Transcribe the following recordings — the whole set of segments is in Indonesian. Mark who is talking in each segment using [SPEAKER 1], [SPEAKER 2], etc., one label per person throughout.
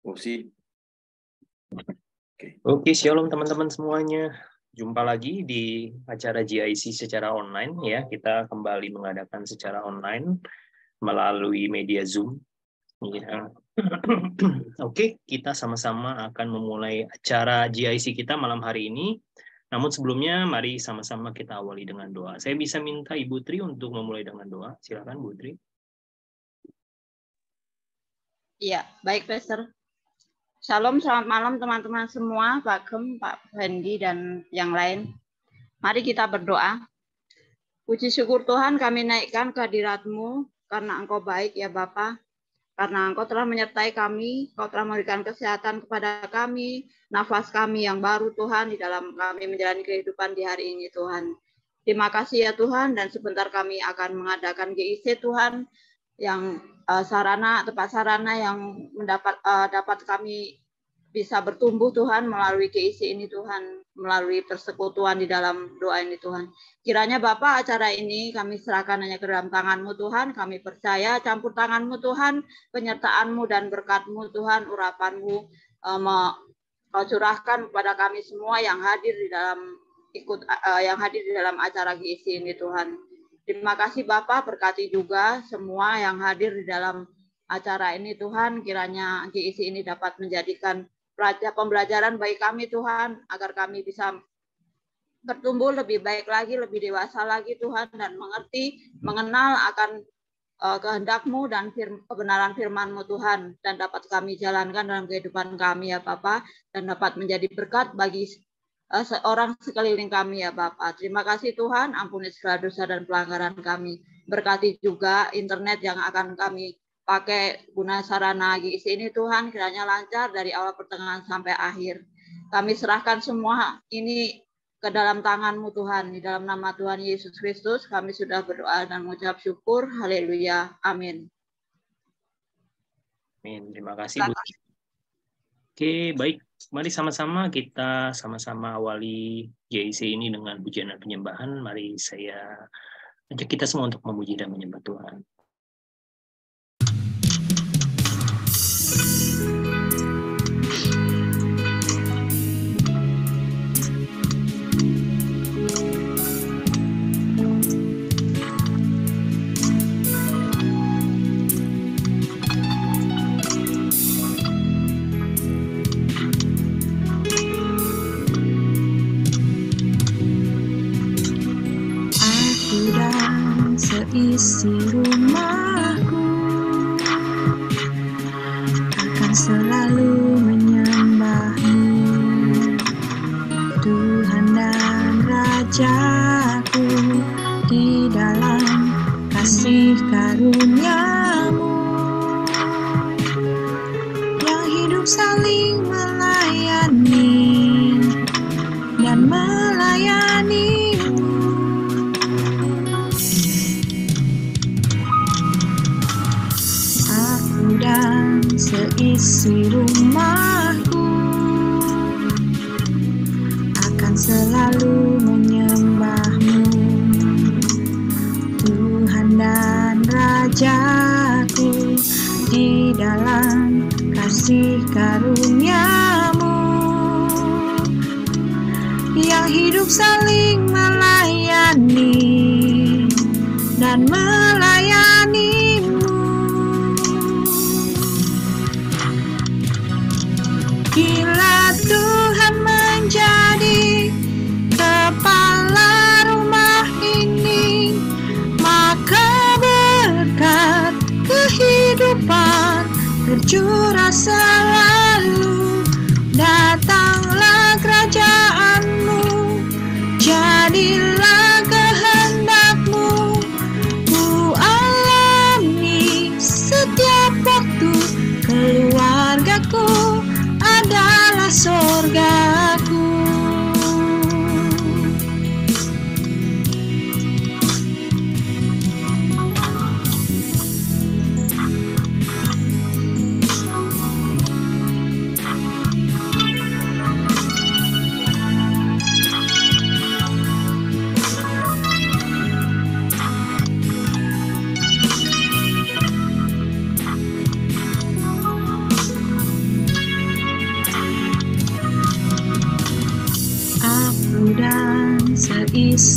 [SPEAKER 1] Oke, okay. okay, shalom teman-teman semuanya. Jumpa lagi di acara GIC secara online ya. Kita kembali mengadakan secara online melalui media Zoom. Ya. Oke, okay, kita sama-sama akan memulai acara GIC kita malam hari ini. Namun sebelumnya mari sama-sama kita awali dengan doa. Saya bisa minta Ibu Tri untuk memulai dengan doa. Silakan Bu Tri.
[SPEAKER 2] Iya, baik Pastor.
[SPEAKER 3] Shalom, selamat malam teman-teman semua, Pak Gem, Pak Hendi, dan yang lain. Mari kita berdoa. Puji syukur Tuhan kami naikkan kehadiratmu karena engkau baik ya Bapa. Karena engkau telah menyertai kami, engkau telah memberikan kesehatan kepada kami, nafas kami yang baru Tuhan di dalam kami menjalani kehidupan di hari ini Tuhan. Terima kasih ya Tuhan dan sebentar kami akan mengadakan GIC Tuhan yang uh, sarana tempat sarana yang mendapat uh, dapat kami bisa bertumbuh Tuhan melalui keisi ini Tuhan melalui persekutuan di dalam doa ini Tuhan kiranya Bapak acara ini kami serahkan hanya ke dalam tanganmu Tuhan kami percaya campur tanganmu Tuhan penyertaanmu dan berkatmu Tuhan urapanmu uh, curahkan kepada kami semua yang hadir di dalam ikut uh, yang hadir di dalam acara keisi ini Tuhan Terima kasih Bapak, berkati juga semua yang hadir di dalam acara ini Tuhan. Kiranya GIC ini dapat menjadikan pembelajaran baik kami Tuhan, agar kami bisa bertumbuh lebih baik lagi, lebih dewasa lagi Tuhan, dan mengerti, mengenal akan eh, kehendakmu dan firman, kebenaran firmanmu Tuhan dan dapat kami jalankan dalam kehidupan kami ya Bapak dan dapat menjadi berkat bagi Eh, Seorang sekeliling kami ya Bapak. Terima kasih Tuhan, ampuni segala dosa dan pelanggaran kami. Berkati juga internet yang akan kami pakai guna sarana gigi ini Tuhan kiranya lancar dari awal pertengahan sampai akhir. Kami serahkan semua ini ke dalam tanganmu Tuhan. Di dalam nama Tuhan Yesus Kristus kami sudah berdoa dan mengucap syukur. Haleluya. Amin.
[SPEAKER 1] Amin. Terima kasih. Bu. Oke, baik. Mari sama-sama kita sama-sama awali JIC ini dengan pujian dan penyembahan. Mari saya ajak kita semua untuk memuji dan menyembah Tuhan.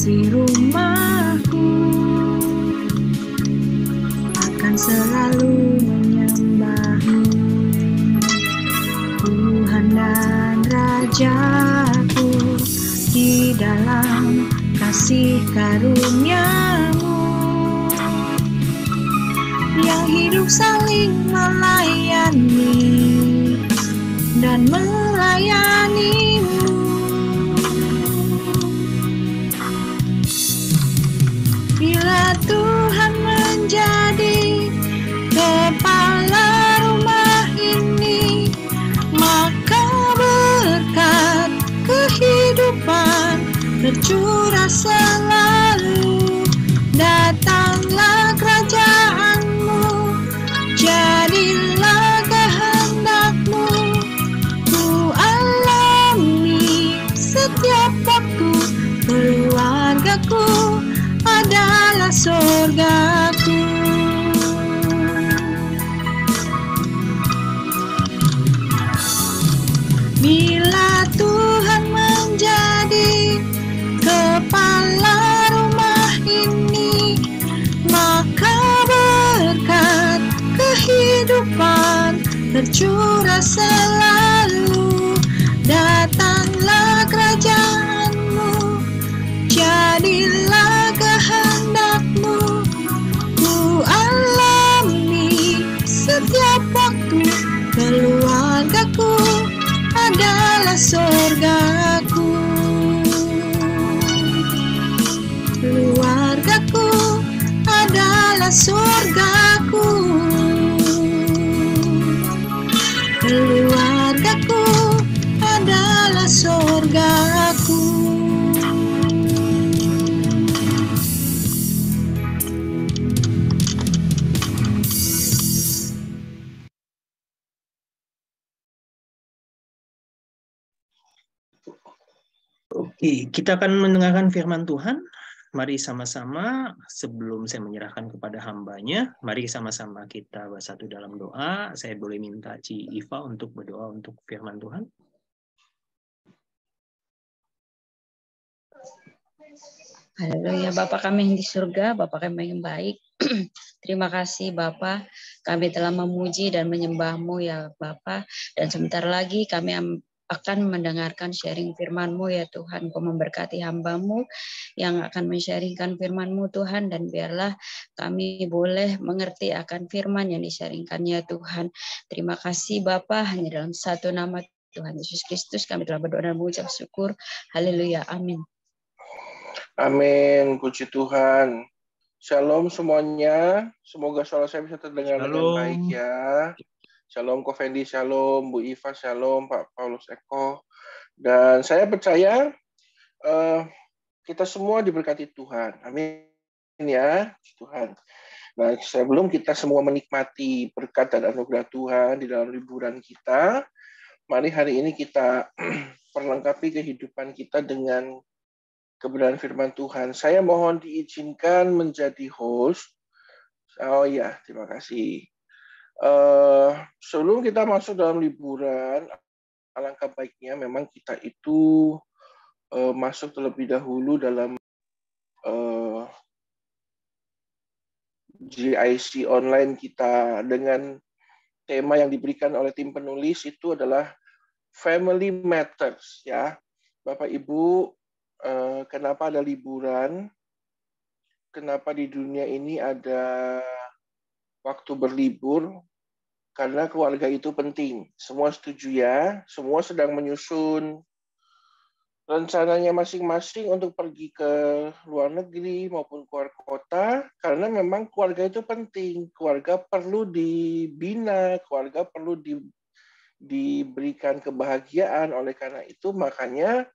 [SPEAKER 4] Si rumahku akan selalu menyembahmu Tuhan dan Rajaku di dalam kasih karuniamu Yang hidup saling so long.
[SPEAKER 1] Kita akan mendengarkan firman Tuhan. Mari sama-sama sebelum saya menyerahkan kepada hambanya, mari sama-sama kita bersatu dalam doa. Saya boleh minta Ci Iva untuk berdoa untuk firman Tuhan. Halo ya Bapak
[SPEAKER 2] kami yang di surga, Bapak kami yang baik. Terima kasih Bapak, kami telah memuji dan menyembahmu ya Bapak. Dan sebentar lagi kami akan mendengarkan sharing firman-Mu ya Tuhan. Kau memberkati hamba-Mu yang akan mensharingkan firman-Mu Tuhan dan biarlah kami boleh mengerti akan firman yang disharingkannya ya Tuhan. Terima kasih Bapa hanya dalam satu nama Tuhan Yesus Kristus kami telah berdoa dan mengucap syukur. Haleluya. Amin.
[SPEAKER 5] Amin. Puji Tuhan. Shalom semuanya. Semoga suara saya bisa terdengar Shalom. dengan baik ya. Shalom Kofendi, Shalom Bu Iva, Shalom Pak Paulus Eko. Dan saya percaya uh, kita semua diberkati Tuhan. Amin ya, Tuhan. Nah, sebelum kita semua menikmati berkat dan anugerah Tuhan di dalam liburan kita, mari hari ini kita perlengkapi kehidupan kita dengan kebenaran firman Tuhan. Saya mohon diizinkan menjadi host. Oh ya, terima kasih. Uh, sebelum kita masuk dalam liburan, alangkah baiknya memang kita itu uh, masuk terlebih dahulu dalam uh, eh, GIC online kita dengan tema yang diberikan oleh tim penulis itu adalah family matters ya. Bapak Ibu, kenapa ada liburan? Kenapa di dunia ini ada waktu berlibur karena keluarga itu penting. Semua setuju ya, semua sedang menyusun rencananya masing-masing untuk pergi ke luar negeri maupun keluar kota karena memang keluarga itu penting. Keluarga perlu dibina, keluarga perlu di, diberikan kebahagiaan. Oleh karena itu makanya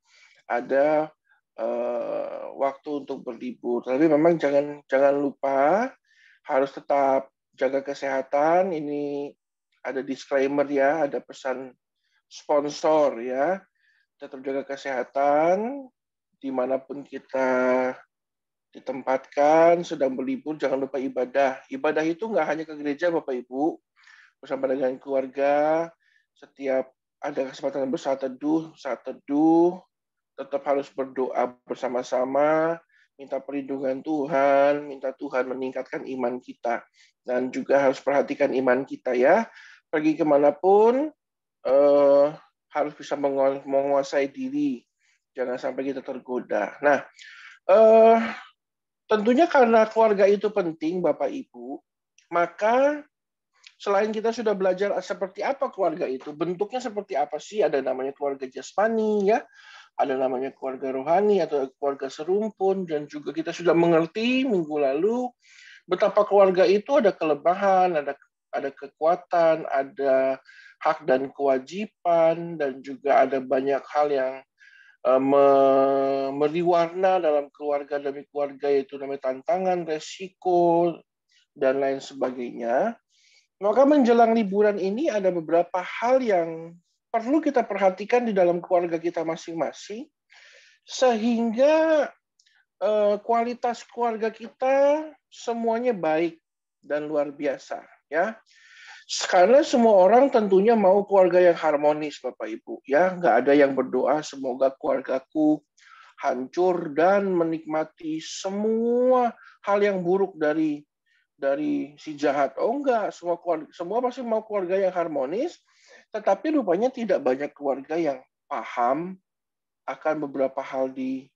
[SPEAKER 5] ada uh, waktu untuk berlibur. Tapi memang jangan jangan lupa harus tetap jaga kesehatan. Ini ada disclaimer ya, ada pesan sponsor ya. Tetap jaga kesehatan dimanapun kita ditempatkan, sedang berlibur, jangan lupa ibadah. Ibadah itu nggak hanya ke gereja, Bapak Ibu, bersama dengan keluarga, setiap ada kesempatan bersaat teduh, saat teduh, tetap harus berdoa bersama-sama, minta perlindungan Tuhan, minta Tuhan meningkatkan iman kita. Dan juga harus perhatikan iman kita ya. Pergi kemanapun, eh, harus bisa menguasai diri. Jangan sampai kita tergoda. Nah, eh, tentunya karena keluarga itu penting, Bapak Ibu, maka selain kita sudah belajar seperti apa keluarga itu, bentuknya seperti apa sih, ada namanya keluarga jasmani ya, ada namanya keluarga rohani atau keluarga serumpun dan juga kita sudah mengerti minggu lalu betapa keluarga itu ada kelembahan, ada ada kekuatan, ada hak dan kewajiban dan juga ada banyak hal yang eh, memberi warna dalam keluarga demi keluarga yaitu namanya tantangan, resiko dan lain sebagainya. Maka menjelang liburan ini ada beberapa hal yang perlu kita perhatikan di dalam keluarga kita masing-masing sehingga eh, kualitas keluarga kita semuanya baik dan luar biasa ya karena semua orang tentunya mau keluarga yang harmonis bapak ibu ya nggak ada yang berdoa semoga keluargaku hancur dan menikmati semua hal yang buruk dari dari si jahat oh enggak semua keluarga, semua pasti mau keluarga yang harmonis tetapi rupanya tidak banyak keluarga yang paham akan beberapa hal di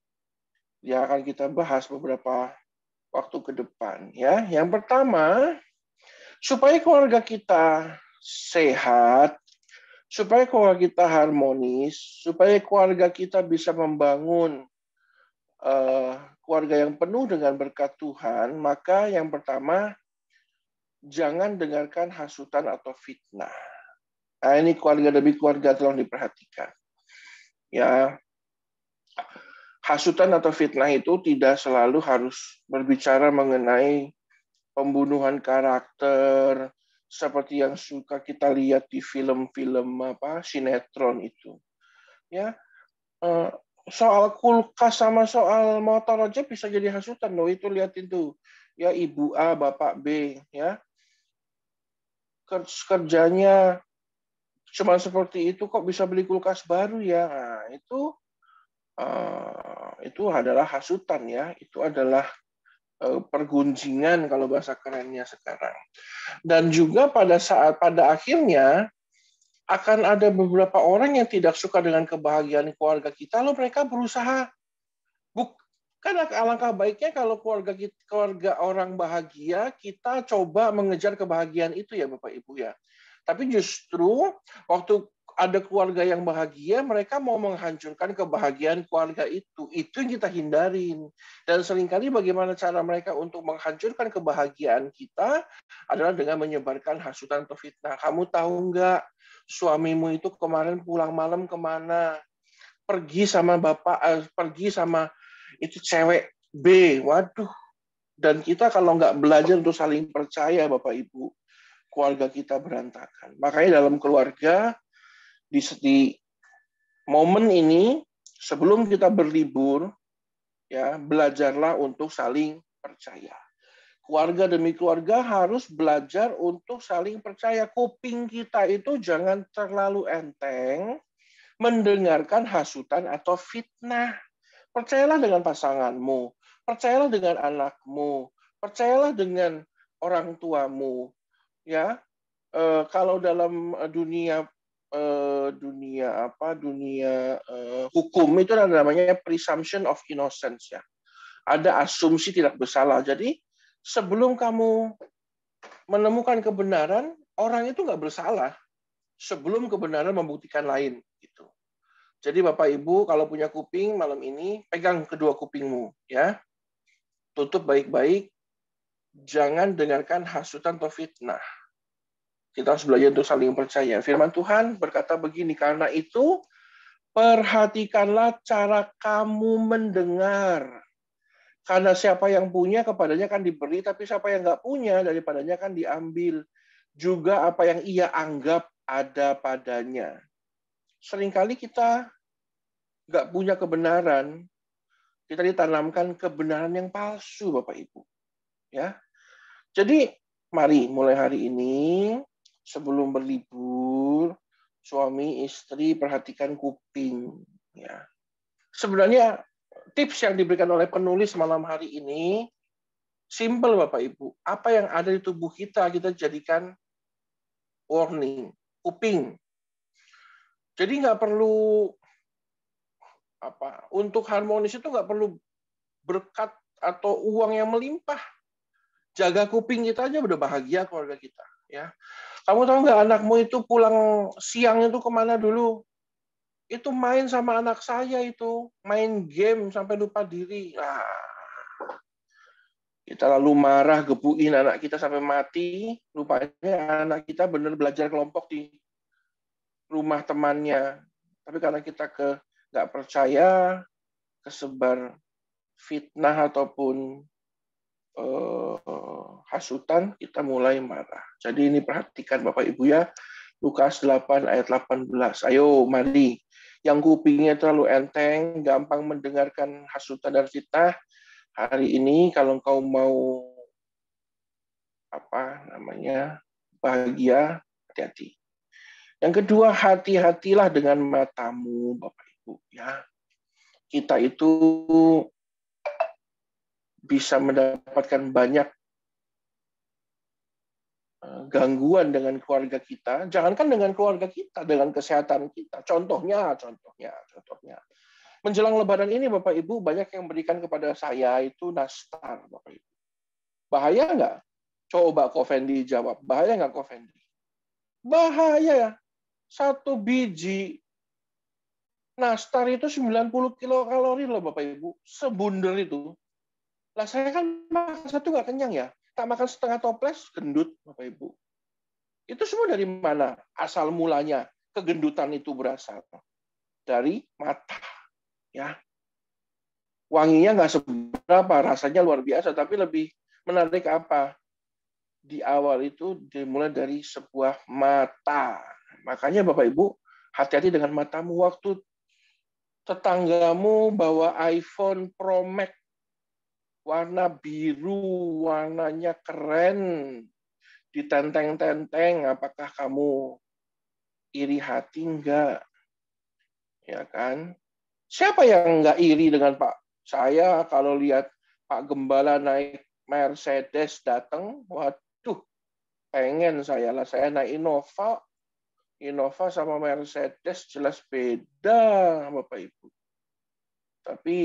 [SPEAKER 5] yang akan kita bahas beberapa waktu ke depan ya. Yang pertama, supaya keluarga kita sehat, supaya keluarga kita harmonis, supaya keluarga kita bisa membangun uh, keluarga yang penuh dengan berkat Tuhan, maka yang pertama jangan dengarkan hasutan atau fitnah. Ah, ini keluarga demi keluarga tolong diperhatikan. Ya, hasutan atau fitnah itu tidak selalu harus berbicara mengenai pembunuhan karakter seperti yang suka kita lihat di film-film apa sinetron itu. Ya, eh, soal kulkas sama soal motor aja bisa jadi hasutan loh itu lihat itu. ya ibu A bapak B ya kerjanya cuma seperti itu kok bisa beli kulkas baru ya nah, itu uh, itu adalah hasutan ya itu adalah uh, pergunjingan kalau bahasa kerennya sekarang dan juga pada saat pada akhirnya akan ada beberapa orang yang tidak suka dengan kebahagiaan keluarga kita lalu mereka berusaha bukan alangkah baiknya kalau keluarga kita, keluarga orang bahagia kita coba mengejar kebahagiaan itu ya Bapak Ibu ya tapi justru waktu ada keluarga yang bahagia, mereka mau menghancurkan kebahagiaan keluarga itu. Itu yang kita hindarin. Dan seringkali bagaimana cara mereka untuk menghancurkan kebahagiaan kita adalah dengan menyebarkan hasutan atau fitnah. Kamu tahu nggak suamimu itu kemarin pulang malam kemana? Pergi sama bapak, eh, pergi sama itu cewek B. Waduh. Dan kita kalau nggak belajar untuk saling percaya Bapak Ibu, keluarga kita berantakan. Makanya dalam keluarga di, di momen ini sebelum kita berlibur ya belajarlah untuk saling percaya. Keluarga demi keluarga harus belajar untuk saling percaya. Kuping kita itu jangan terlalu enteng mendengarkan hasutan atau fitnah. Percayalah dengan pasanganmu, percayalah dengan anakmu, percayalah dengan orang tuamu, ya e, kalau dalam eh, dunia e, dunia apa dunia e, hukum itu ada namanya presumption of innocence ya ada asumsi tidak bersalah jadi sebelum kamu menemukan kebenaran orang itu nggak bersalah sebelum kebenaran membuktikan lain gitu jadi Bapak Ibu kalau punya kuping malam ini pegang kedua kupingmu ya tutup baik-baik jangan dengarkan hasutan atau fitnah. Kita harus belajar untuk saling percaya. Firman Tuhan berkata begini, karena itu perhatikanlah cara kamu mendengar. Karena siapa yang punya kepadanya akan diberi, tapi siapa yang nggak punya daripadanya akan diambil. Juga apa yang ia anggap ada padanya. Seringkali kita nggak punya kebenaran, kita ditanamkan kebenaran yang palsu, Bapak Ibu ya. Jadi mari mulai hari ini sebelum berlibur suami istri perhatikan kuping ya. Sebenarnya tips yang diberikan oleh penulis malam hari ini simple Bapak Ibu. Apa yang ada di tubuh kita kita jadikan warning, kuping. Jadi nggak perlu apa untuk harmonis itu nggak perlu berkat atau uang yang melimpah jaga kuping kita aja udah bahagia keluarga kita ya kamu tahu nggak anakmu itu pulang siang itu kemana dulu itu main sama anak saya itu main game sampai lupa diri nah, kita lalu marah gebuin anak kita sampai mati lupanya anak kita bener belajar kelompok di rumah temannya tapi karena kita ke nggak percaya kesebar fitnah ataupun eh, hasutan, kita mulai marah. Jadi ini perhatikan Bapak Ibu ya, Lukas 8 ayat 18. Ayo mari, yang kupingnya terlalu enteng, gampang mendengarkan hasutan dan fitnah, hari ini kalau engkau mau apa namanya bahagia, hati-hati. Yang kedua, hati-hatilah dengan matamu, Bapak Ibu. Ya, kita itu bisa mendapatkan banyak eh, gangguan dengan keluarga kita, jangankan dengan keluarga kita, dengan kesehatan kita. Contohnya, contohnya, contohnya. Menjelang lebaran ini Bapak Ibu banyak yang berikan kepada saya itu nastar Bapak Ibu. Bahaya nggak? Coba Kofendi jawab. Bahaya nggak Kofendi? Bahaya. Satu biji nastar itu 90 kilokalori loh Bapak Ibu. Sebunder itu. Lah saya kan makan satu nggak kenyang ya. Tak makan setengah toples, gendut Bapak Ibu. Itu semua dari mana? Asal mulanya kegendutan itu berasal dari mata. Ya, wanginya nggak seberapa, rasanya luar biasa, tapi lebih menarik apa? Di awal itu dimulai dari sebuah mata. Makanya Bapak Ibu, hati-hati dengan matamu waktu tetanggamu bawa iPhone Pro Max warna biru, warnanya keren, ditenteng-tenteng, apakah kamu iri hati enggak? Ya kan? Siapa yang enggak iri dengan Pak saya kalau lihat Pak Gembala naik Mercedes datang, waduh, pengen saya lah. Saya naik Innova, Innova sama Mercedes jelas beda, Bapak Ibu. Tapi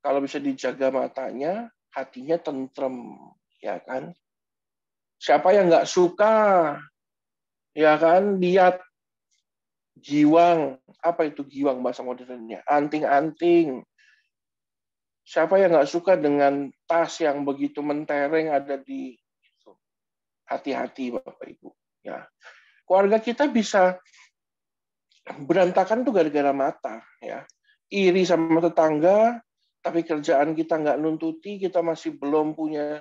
[SPEAKER 5] kalau bisa dijaga matanya, hatinya tentrem, ya kan? Siapa yang nggak suka, ya kan? Lihat giwang, apa itu giwang bahasa modernnya? Anting-anting. Siapa yang nggak suka dengan tas yang begitu mentereng ada di hati-hati Bapak Ibu ya keluarga kita bisa berantakan tuh gara-gara mata ya iri sama tetangga tapi kerjaan kita nggak nuntuti, kita masih belum punya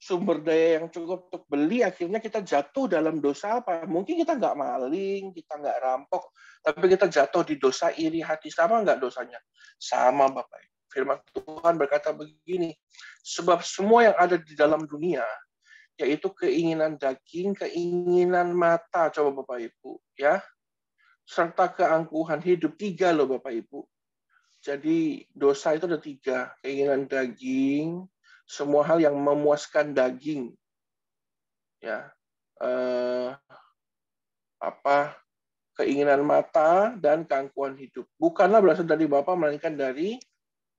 [SPEAKER 5] sumber daya yang cukup untuk beli, akhirnya kita jatuh dalam dosa apa? Mungkin kita nggak maling, kita nggak rampok, tapi kita jatuh di dosa iri hati. Sama nggak dosanya? Sama, Bapak. Firman Tuhan berkata begini, sebab semua yang ada di dalam dunia, yaitu keinginan daging, keinginan mata, coba Bapak Ibu, ya, serta keangkuhan hidup tiga loh Bapak Ibu. Jadi dosa itu ada tiga, keinginan daging, semua hal yang memuaskan daging, ya, eh, apa keinginan mata dan keangkuhan hidup. Bukanlah berasal dari Bapak, melainkan dari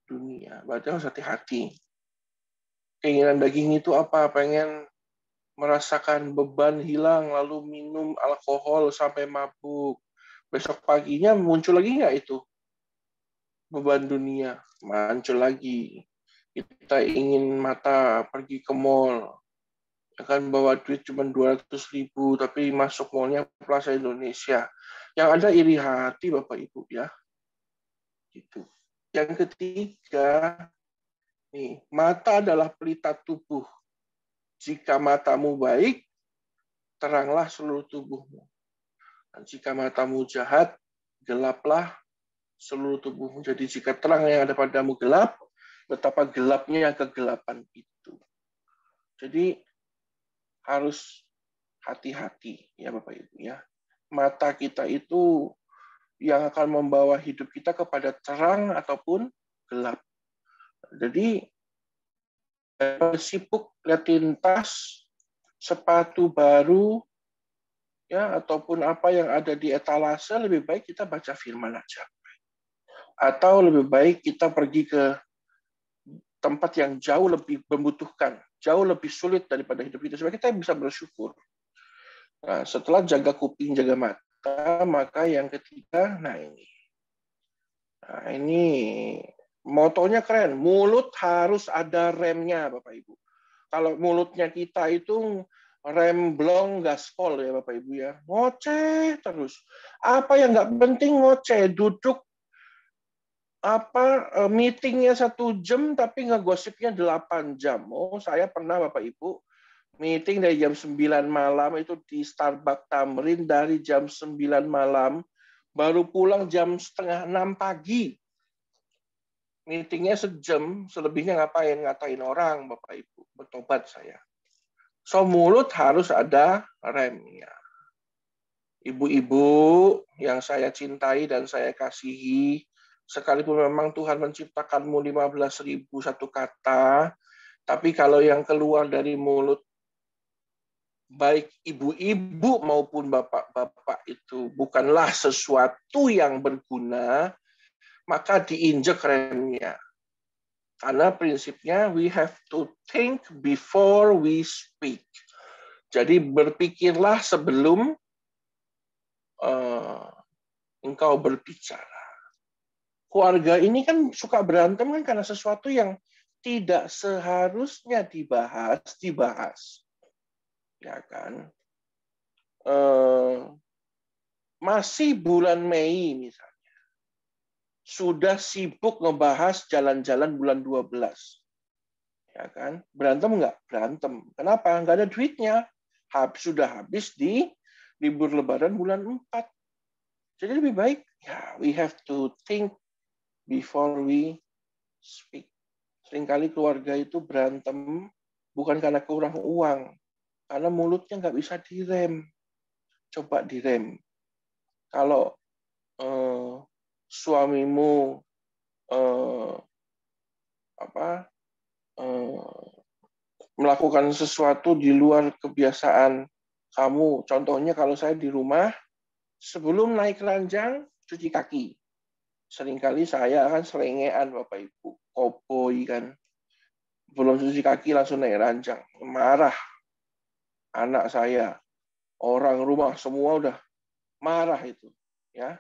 [SPEAKER 5] dunia. Berarti harus hati-hati. Keinginan daging itu apa? Pengen merasakan beban hilang, lalu minum alkohol sampai mabuk. Besok paginya muncul lagi nggak itu? beban dunia muncul lagi kita ingin mata pergi ke mall akan ya bawa duit cuma 200 ribu tapi masuk mallnya Plaza Indonesia yang ada iri hati Bapak Ibu ya gitu yang ketiga nih mata adalah pelita tubuh jika matamu baik teranglah seluruh tubuhmu dan jika matamu jahat gelaplah seluruh tubuh menjadi jika terang yang ada padamu gelap, betapa gelapnya yang kegelapan itu. Jadi harus hati-hati ya Bapak Ibu ya. Mata kita itu yang akan membawa hidup kita kepada terang ataupun gelap. Jadi eh, sibuk liatin tas, sepatu baru, ya ataupun apa yang ada di etalase lebih baik kita baca firman aja atau lebih baik kita pergi ke tempat yang jauh lebih membutuhkan, jauh lebih sulit daripada hidup kita. supaya kita bisa bersyukur. Nah, setelah jaga kuping, jaga mata, maka yang ketiga, nah ini. Nah, ini motonya keren. Mulut harus ada remnya, Bapak Ibu. Kalau mulutnya kita itu rem blong gaspol ya Bapak Ibu ya. Ngoceh terus. Apa yang nggak penting ngoceh, duduk apa eh, meetingnya satu jam tapi gosipnya delapan jam. Oh, saya pernah Bapak Ibu meeting dari jam sembilan malam itu di Starbucks Tamrin dari jam sembilan malam baru pulang jam setengah enam pagi. Meetingnya sejam, selebihnya ngapain? Ngatain orang, Bapak Ibu. Bertobat saya. So, mulut harus ada remnya. Ibu-ibu yang saya cintai dan saya kasihi, sekalipun memang Tuhan menciptakanmu 15 satu kata, tapi kalau yang keluar dari mulut baik ibu-ibu maupun bapak-bapak itu bukanlah sesuatu yang berguna, maka diinjek remnya. Karena prinsipnya we have to think before we speak. Jadi berpikirlah sebelum uh, engkau berbicara keluarga ini kan suka berantem kan karena sesuatu yang tidak seharusnya dibahas dibahas ya kan eh, masih bulan Mei misalnya sudah sibuk ngebahas jalan-jalan bulan 12 ya kan berantem nggak berantem kenapa nggak ada duitnya habis sudah habis di libur lebaran bulan 4 jadi lebih baik ya we have to think before we speak. Seringkali keluarga itu berantem bukan karena kurang uang, karena mulutnya nggak bisa direm. Coba direm. Kalau eh, suamimu eh, apa eh, melakukan sesuatu di luar kebiasaan kamu, contohnya kalau saya di rumah, sebelum naik ranjang cuci kaki, seringkali saya kan selengean Bapak Ibu, kopi kan. Belum cuci kaki langsung naik ranjang, marah. Anak saya, orang rumah semua udah marah itu, ya.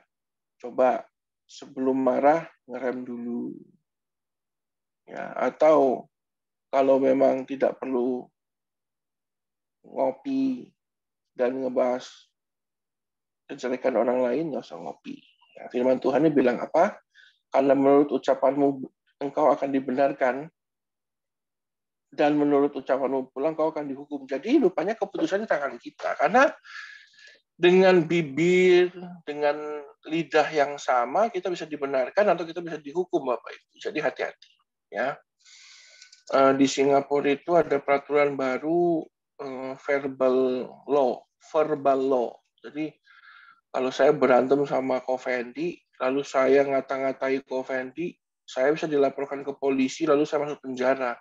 [SPEAKER 5] Coba sebelum marah ngerem dulu. Ya, atau kalau memang tidak perlu ngopi dan ngebahas kejelekan orang lain, nggak usah ngopi Ya, firman Tuhan ini bilang apa? Karena menurut ucapanmu engkau akan dibenarkan dan menurut ucapanmu pula engkau akan dihukum. Jadi rupanya keputusannya tangan kita karena dengan bibir, dengan lidah yang sama kita bisa dibenarkan atau kita bisa dihukum Bapak Ibu. Jadi hati-hati ya. Eh, di Singapura itu ada peraturan baru eh, verbal law, verbal law. Jadi kalau saya berantem sama kofendi, lalu saya ngata-ngatai kofendi, saya bisa dilaporkan ke polisi, lalu saya masuk penjara.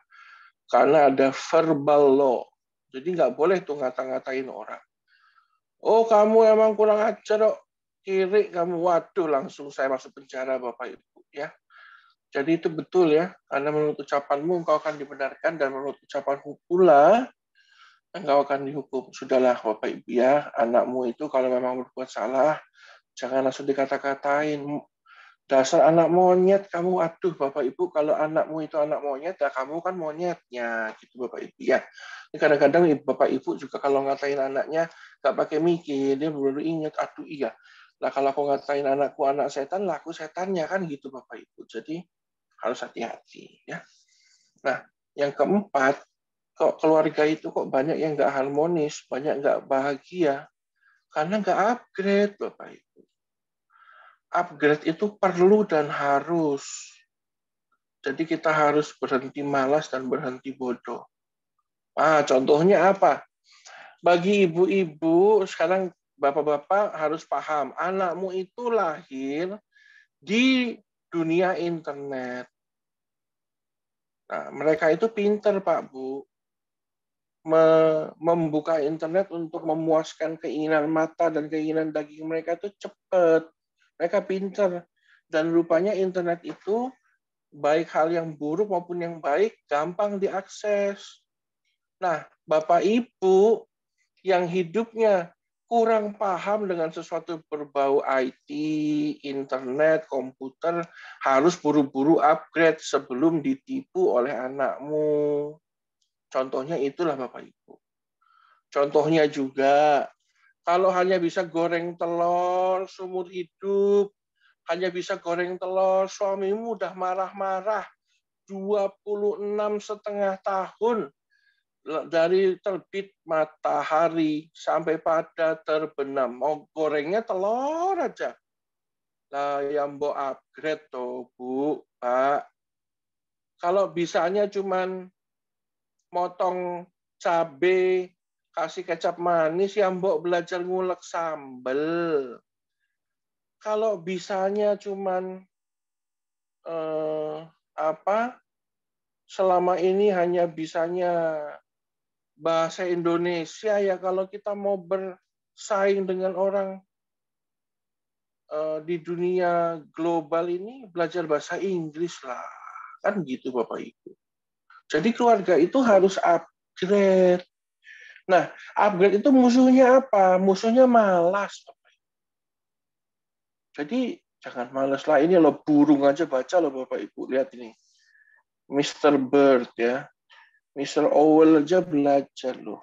[SPEAKER 5] Karena ada verbal law. Jadi nggak boleh tuh ngata-ngatain orang. Oh, kamu emang kurang ajar, oh. Kiri kamu, waduh, langsung saya masuk penjara, Bapak Ibu. ya. Jadi itu betul ya, karena menurut ucapanmu engkau akan dibenarkan dan menurut ucapanku pula engkau akan dihukum. Sudahlah Bapak Ibu ya, anakmu itu kalau memang berbuat salah, jangan langsung dikata-katain. Dasar anak monyet kamu, aduh Bapak Ibu, kalau anakmu itu anak monyet, ya kamu kan monyetnya, gitu Bapak Ibu ya. Ini kadang-kadang Bapak Ibu juga kalau ngatain anaknya, nggak pakai mikir, dia baru ingat, aduh iya. Lah kalau aku ngatain anakku anak setan, lah aku setannya kan gitu Bapak Ibu. Jadi harus hati-hati ya. Nah, yang keempat, kok keluarga itu kok banyak yang nggak harmonis, banyak nggak bahagia, karena nggak upgrade bapak ibu. Upgrade itu perlu dan harus. Jadi kita harus berhenti malas dan berhenti bodoh. Ah, contohnya apa? Bagi ibu-ibu sekarang bapak-bapak harus paham anakmu itu lahir di dunia internet. Nah, mereka itu pinter Pak Bu membuka internet untuk memuaskan keinginan mata dan keinginan daging mereka itu cepat. Mereka pinter. Dan rupanya internet itu baik hal yang buruk maupun yang baik gampang diakses. Nah, Bapak Ibu yang hidupnya kurang paham dengan sesuatu berbau IT, internet, komputer, harus buru-buru upgrade sebelum ditipu oleh anakmu Contohnya itulah Bapak Ibu. Contohnya juga kalau hanya bisa goreng telur seumur hidup, hanya bisa goreng telur, suamimu udah marah-marah 26 setengah tahun dari terbit matahari sampai pada terbenam. Mau gorengnya telur aja. Lah yang mau upgrade tuh, Bu, Pak. Kalau bisanya cuman motong cabe, kasih kecap manis ya mbok belajar ngulek sambel. Kalau bisanya cuman eh, apa selama ini hanya bisanya bahasa Indonesia ya kalau kita mau bersaing dengan orang eh, di dunia global ini belajar bahasa Inggris lah kan gitu Bapak Ibu jadi keluarga itu harus upgrade. Nah, upgrade itu musuhnya apa? Musuhnya malas. Jadi jangan malas lah. Ini lo burung aja baca lo Bapak Ibu. Lihat ini. Mr. Bird ya. Mr. Owl aja belajar lo.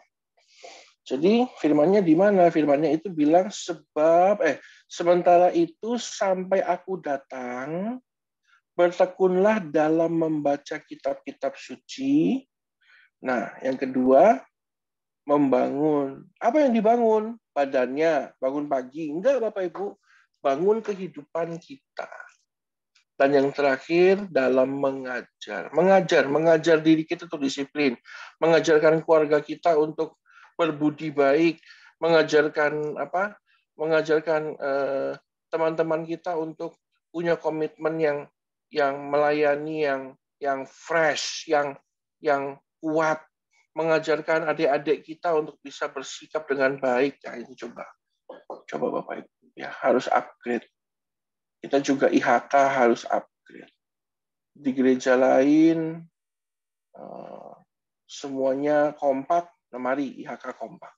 [SPEAKER 5] Jadi firmannya di mana? Firmannya itu bilang sebab eh sementara itu sampai aku datang bertekunlah dalam membaca kitab-kitab suci. Nah, yang kedua, membangun. Apa yang dibangun? Badannya, bangun pagi. Enggak, Bapak Ibu. Bangun kehidupan kita. Dan yang terakhir, dalam mengajar. Mengajar, mengajar diri kita untuk disiplin. Mengajarkan keluarga kita untuk berbudi baik. Mengajarkan apa? Mengajarkan eh, teman-teman eh, kita untuk punya komitmen yang yang melayani yang yang fresh, yang yang kuat, mengajarkan adik-adik kita untuk bisa bersikap dengan baik. Ya, ini coba, coba Bapak Ibu ya harus upgrade. Kita juga IHK harus upgrade. Di gereja lain eh, semuanya kompak, nah mari IHK kompak.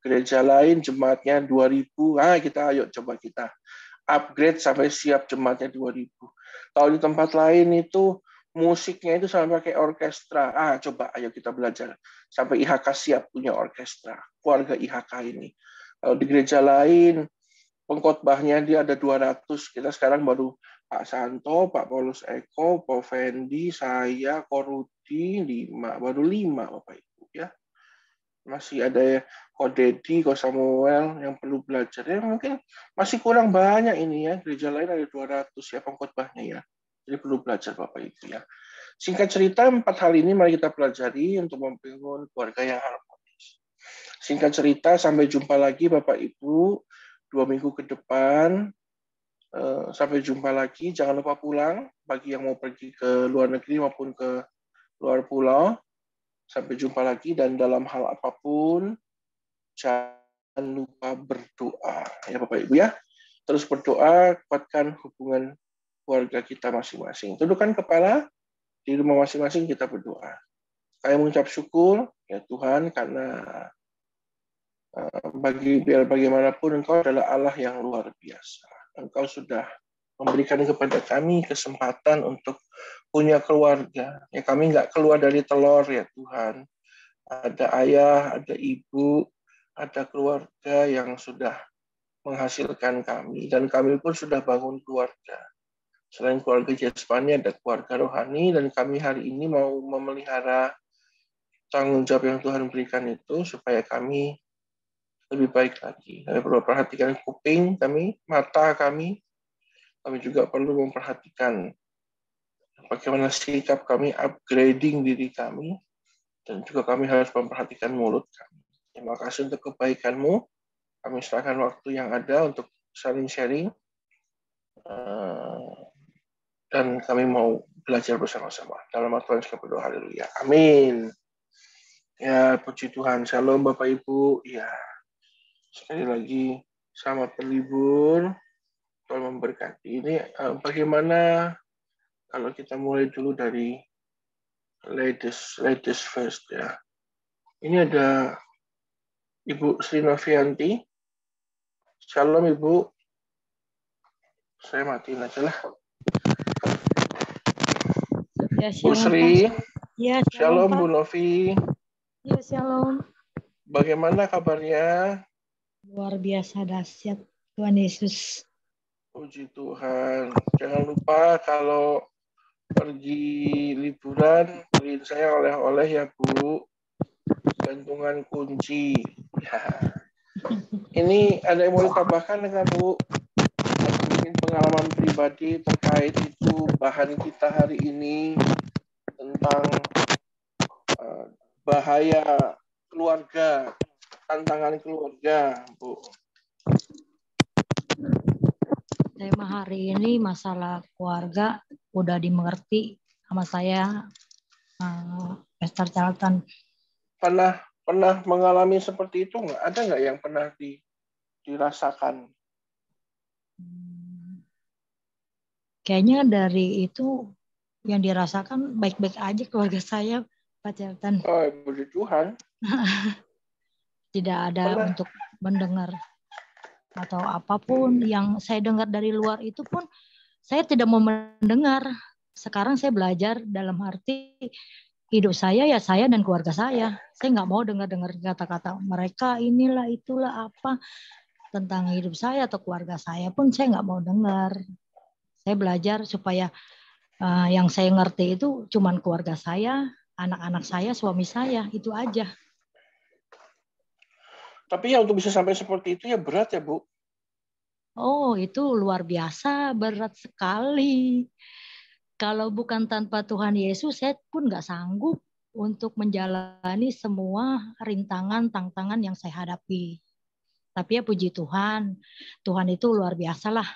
[SPEAKER 5] Gereja lain jemaatnya 2000, ah kita ayo coba kita upgrade sampai siap jemaatnya 2000. Kalau di tempat lain itu musiknya itu sampai pakai orkestra. Ah, coba ayo kita belajar sampai IHK siap punya orkestra. Keluarga IHK ini. Kalau di gereja lain pengkhotbahnya dia ada 200. Kita sekarang baru Pak Santo, Pak Paulus Eko, Pak Fendi, saya, Korudi, lima, baru lima Bapak Ibu ya masih ada ya Ko Deddy, Ko Samuel yang perlu belajar. Ya mungkin masih kurang banyak ini ya. Gereja lain ada 200 ya pengkhotbahnya ya. Jadi perlu belajar Bapak Ibu ya. Singkat cerita, empat hal ini mari kita pelajari untuk membangun keluarga yang harmonis. Singkat cerita, sampai jumpa lagi Bapak Ibu dua minggu ke depan. Eh, sampai jumpa lagi. Jangan lupa pulang bagi yang mau pergi ke luar negeri maupun ke luar pulau Sampai jumpa lagi dan dalam hal apapun jangan lupa berdoa ya Bapak Ibu ya. Terus berdoa kuatkan hubungan keluarga kita masing-masing. Tundukkan kepala di rumah masing-masing kita berdoa. saya mengucap syukur ya Tuhan karena eh, bagi biar bagaimanapun Engkau adalah Allah yang luar biasa. Engkau sudah memberikan kepada kami kesempatan untuk punya keluarga. Ya kami nggak keluar dari telur ya Tuhan. Ada ayah, ada ibu, ada keluarga yang sudah menghasilkan kami dan kami pun sudah bangun keluarga. Selain keluarga jasmani ada keluarga rohani dan kami hari ini mau memelihara tanggung jawab yang Tuhan berikan itu supaya kami lebih baik lagi. Kami perlu perhatikan kuping kami, mata kami, kami juga perlu memperhatikan bagaimana sikap kami upgrading diri kami, dan juga kami harus memperhatikan mulut kami. Terima kasih untuk kebaikanmu. Kami serahkan waktu yang ada untuk saling sharing. Eh, dan kami mau belajar bersama-sama. Dalam waktu yang berdoa, haleluya. Amin. Ya, puji Tuhan. Shalom Bapak Ibu. Ya, sekali lagi, selamat berlibur. Tuhan memberkati. Ini eh, bagaimana kalau kita mulai dulu dari latest latest first ya. Ini ada Ibu Sri Novianti. Shalom Ibu. Saya mati aja lah.
[SPEAKER 6] Ya, shalom, Bu Sri.
[SPEAKER 5] Ya, shalom, shalom Bu Novi.
[SPEAKER 6] Ya, shalom.
[SPEAKER 5] Bagaimana kabarnya?
[SPEAKER 6] Luar biasa dahsyat Tuhan Yesus
[SPEAKER 5] Puji Tuhan. Jangan lupa kalau pergi liburan, beliin saya oleh-oleh ya Bu. Gantungan kunci. Ya. Ini ada yang mau ditambahkan dengan Bu? Mungkin pengalaman pribadi terkait itu bahan kita hari ini tentang eh, bahaya keluarga, tantangan keluarga, Bu
[SPEAKER 6] tema hari ini masalah keluarga udah dimengerti sama saya eh, Mr. Charlton.
[SPEAKER 5] Pernah pernah mengalami seperti itu nggak? Ada nggak yang pernah di, dirasakan? Hmm,
[SPEAKER 6] kayaknya dari itu yang dirasakan baik-baik aja keluarga saya, Pak Charlton. Oh, ya Tuhan. Tidak ada pernah. untuk mendengar atau apapun yang saya dengar dari luar itu pun saya tidak mau mendengar. Sekarang saya belajar dalam arti hidup saya ya saya dan keluarga saya. Saya nggak mau dengar-dengar kata-kata mereka inilah itulah apa tentang hidup saya atau keluarga saya pun saya nggak mau dengar. Saya belajar supaya uh, yang saya ngerti itu cuman keluarga saya, anak-anak saya, suami saya itu aja.
[SPEAKER 5] Tapi ya untuk bisa sampai seperti itu ya berat ya, Bu.
[SPEAKER 6] Oh, itu luar biasa, berat sekali. Kalau bukan tanpa Tuhan Yesus, saya pun nggak sanggup untuk menjalani semua rintangan-tantangan yang saya hadapi. Tapi ya puji Tuhan, Tuhan itu luar biasa lah.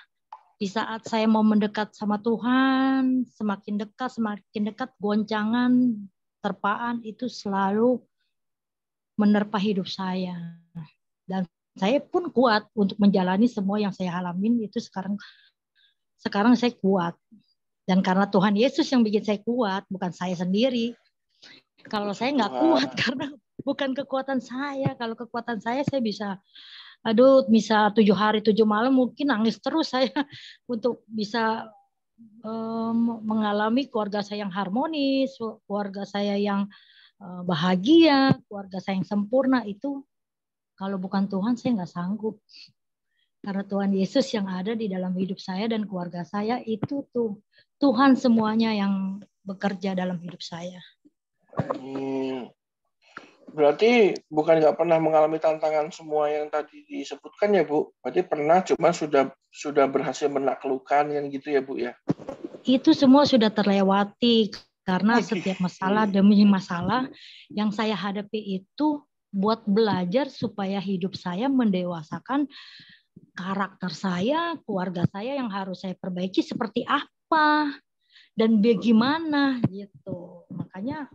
[SPEAKER 6] Di saat saya mau mendekat sama Tuhan, semakin dekat, semakin dekat goncangan, terpaan itu selalu menerpa hidup saya dan saya pun kuat untuk menjalani semua yang saya alamin itu sekarang sekarang saya kuat dan karena Tuhan Yesus yang bikin saya kuat bukan saya sendiri kalau saya nggak kuat karena bukan kekuatan saya kalau kekuatan saya saya bisa aduh bisa tujuh hari tujuh malam mungkin nangis terus saya untuk bisa um, mengalami keluarga saya yang harmonis keluarga saya yang eh, bahagia keluarga saya yang sempurna itu kalau bukan Tuhan, saya nggak sanggup. Karena Tuhan Yesus yang ada di dalam hidup saya dan keluarga saya itu tuh Tuhan semuanya yang bekerja dalam hidup saya.
[SPEAKER 5] Hmm. Berarti bukan nggak pernah mengalami tantangan semua yang tadi disebutkan ya Bu. Berarti pernah cuma sudah sudah berhasil menaklukkan yang gitu ya Bu ya.
[SPEAKER 6] Itu semua sudah terlewati karena setiap masalah demi masalah yang saya hadapi itu buat belajar supaya hidup saya mendewasakan karakter saya, keluarga saya yang harus saya perbaiki seperti apa dan bagaimana gitu. Makanya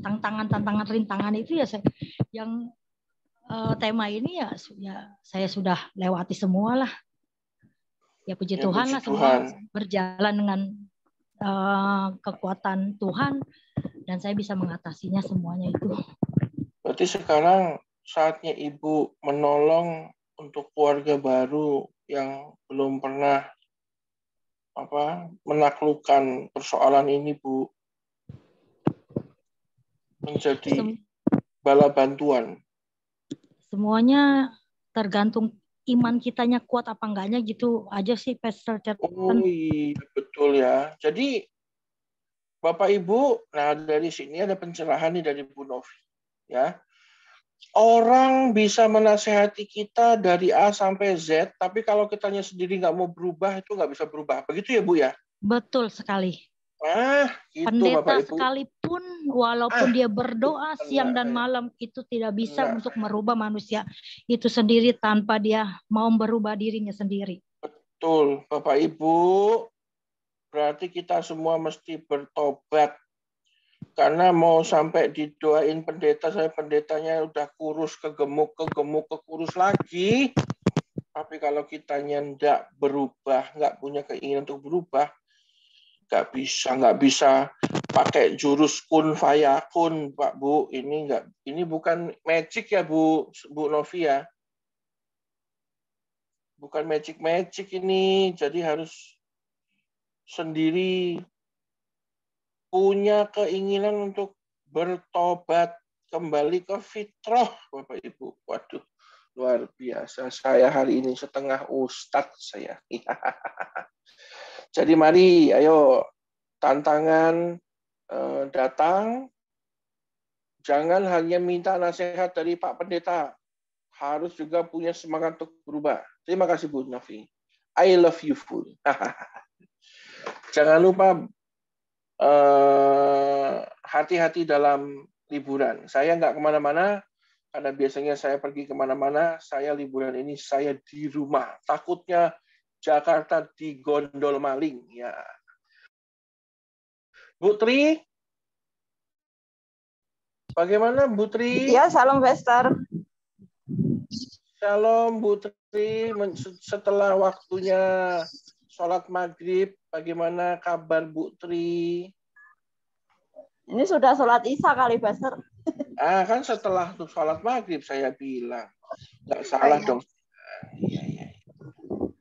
[SPEAKER 6] tantangan-tantangan rintangan itu ya saya, yang uh, tema ini ya, ya saya sudah lewati semua lah. Ya puji ya, Tuhan lah semua berjalan dengan uh, kekuatan Tuhan dan saya bisa mengatasinya semuanya itu.
[SPEAKER 5] Berarti sekarang saatnya Ibu menolong untuk keluarga baru yang belum pernah apa menaklukkan persoalan ini, Bu. Menjadi bala bantuan.
[SPEAKER 6] Semuanya tergantung iman kitanya kuat apa enggaknya gitu aja sih Pastor chat
[SPEAKER 5] Oh iya, betul ya. Jadi Bapak Ibu, nah dari sini ada pencerahan nih dari Bu Novi ya orang bisa menasehati kita dari A sampai Z, tapi kalau kitanya sendiri nggak mau berubah itu nggak bisa berubah. Begitu ya Bu ya? Betul
[SPEAKER 6] sekali. Ah, gitu, Pendeta Bapak Ibu. sekalipun walaupun ah, dia berdoa itu, siang dan malam itu tidak bisa benar. untuk merubah manusia itu sendiri tanpa dia mau berubah dirinya sendiri.
[SPEAKER 5] Betul, Bapak Ibu. Berarti kita semua mesti bertobat karena mau sampai didoain pendeta saya pendetanya udah kurus kegemuk kegemuk kekurus lagi tapi kalau kita nyendak berubah nggak punya keinginan untuk berubah nggak bisa nggak bisa pakai jurus kun fayakun pak bu ini nggak ini bukan magic ya bu bu Novia ya. bukan magic magic ini jadi harus sendiri punya keinginan untuk bertobat kembali ke fitrah Bapak Ibu. Waduh, luar biasa. Saya hari ini setengah ustadz saya. Jadi mari, ayo tantangan eh, datang. Jangan hanya minta nasihat dari Pak Pendeta. Harus juga punya semangat untuk berubah. Terima kasih Bu Novi. I love you full. Jangan lupa Eh, hati-hati dalam liburan. Saya nggak kemana-mana, karena biasanya saya pergi kemana-mana, saya liburan ini saya di rumah. Takutnya Jakarta digondol maling. ya. Butri, bagaimana Butri? Ya, salam Vester. Salam Butri. setelah waktunya sholat maghrib, bagaimana kabar Bu Tri? Ini
[SPEAKER 3] sudah sholat isya kali, Baster.
[SPEAKER 5] Ah, kan setelah tuh sholat maghrib saya bilang. Nggak salah iya. dong. Iya, iya,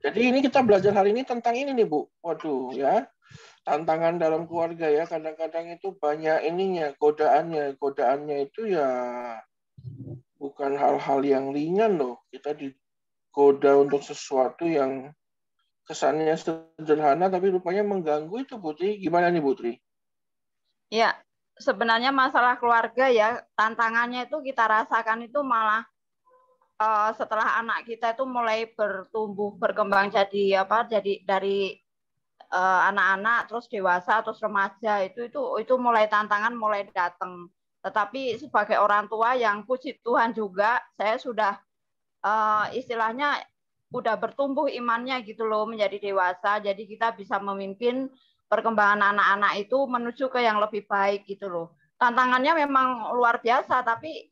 [SPEAKER 5] Jadi ini kita belajar hari ini tentang ini nih, Bu. Waduh, ya. Tantangan dalam keluarga ya, kadang-kadang itu banyak ininya, godaannya. Godaannya itu ya bukan hal-hal yang ringan loh. Kita digoda untuk sesuatu yang kesannya sederhana tapi rupanya mengganggu itu Putri. Gimana nih Putri?
[SPEAKER 7] Ya,
[SPEAKER 3] sebenarnya masalah keluarga ya tantangannya itu kita rasakan itu malah uh, setelah anak kita itu mulai bertumbuh berkembang jadi apa jadi dari eh, anak-anak uh, terus dewasa terus remaja itu itu itu mulai tantangan mulai datang tetapi sebagai orang tua yang puji Tuhan juga saya sudah uh, istilahnya udah bertumbuh imannya gitu loh menjadi dewasa jadi kita bisa memimpin perkembangan anak-anak itu menuju ke yang lebih baik gitu loh tantangannya memang luar biasa tapi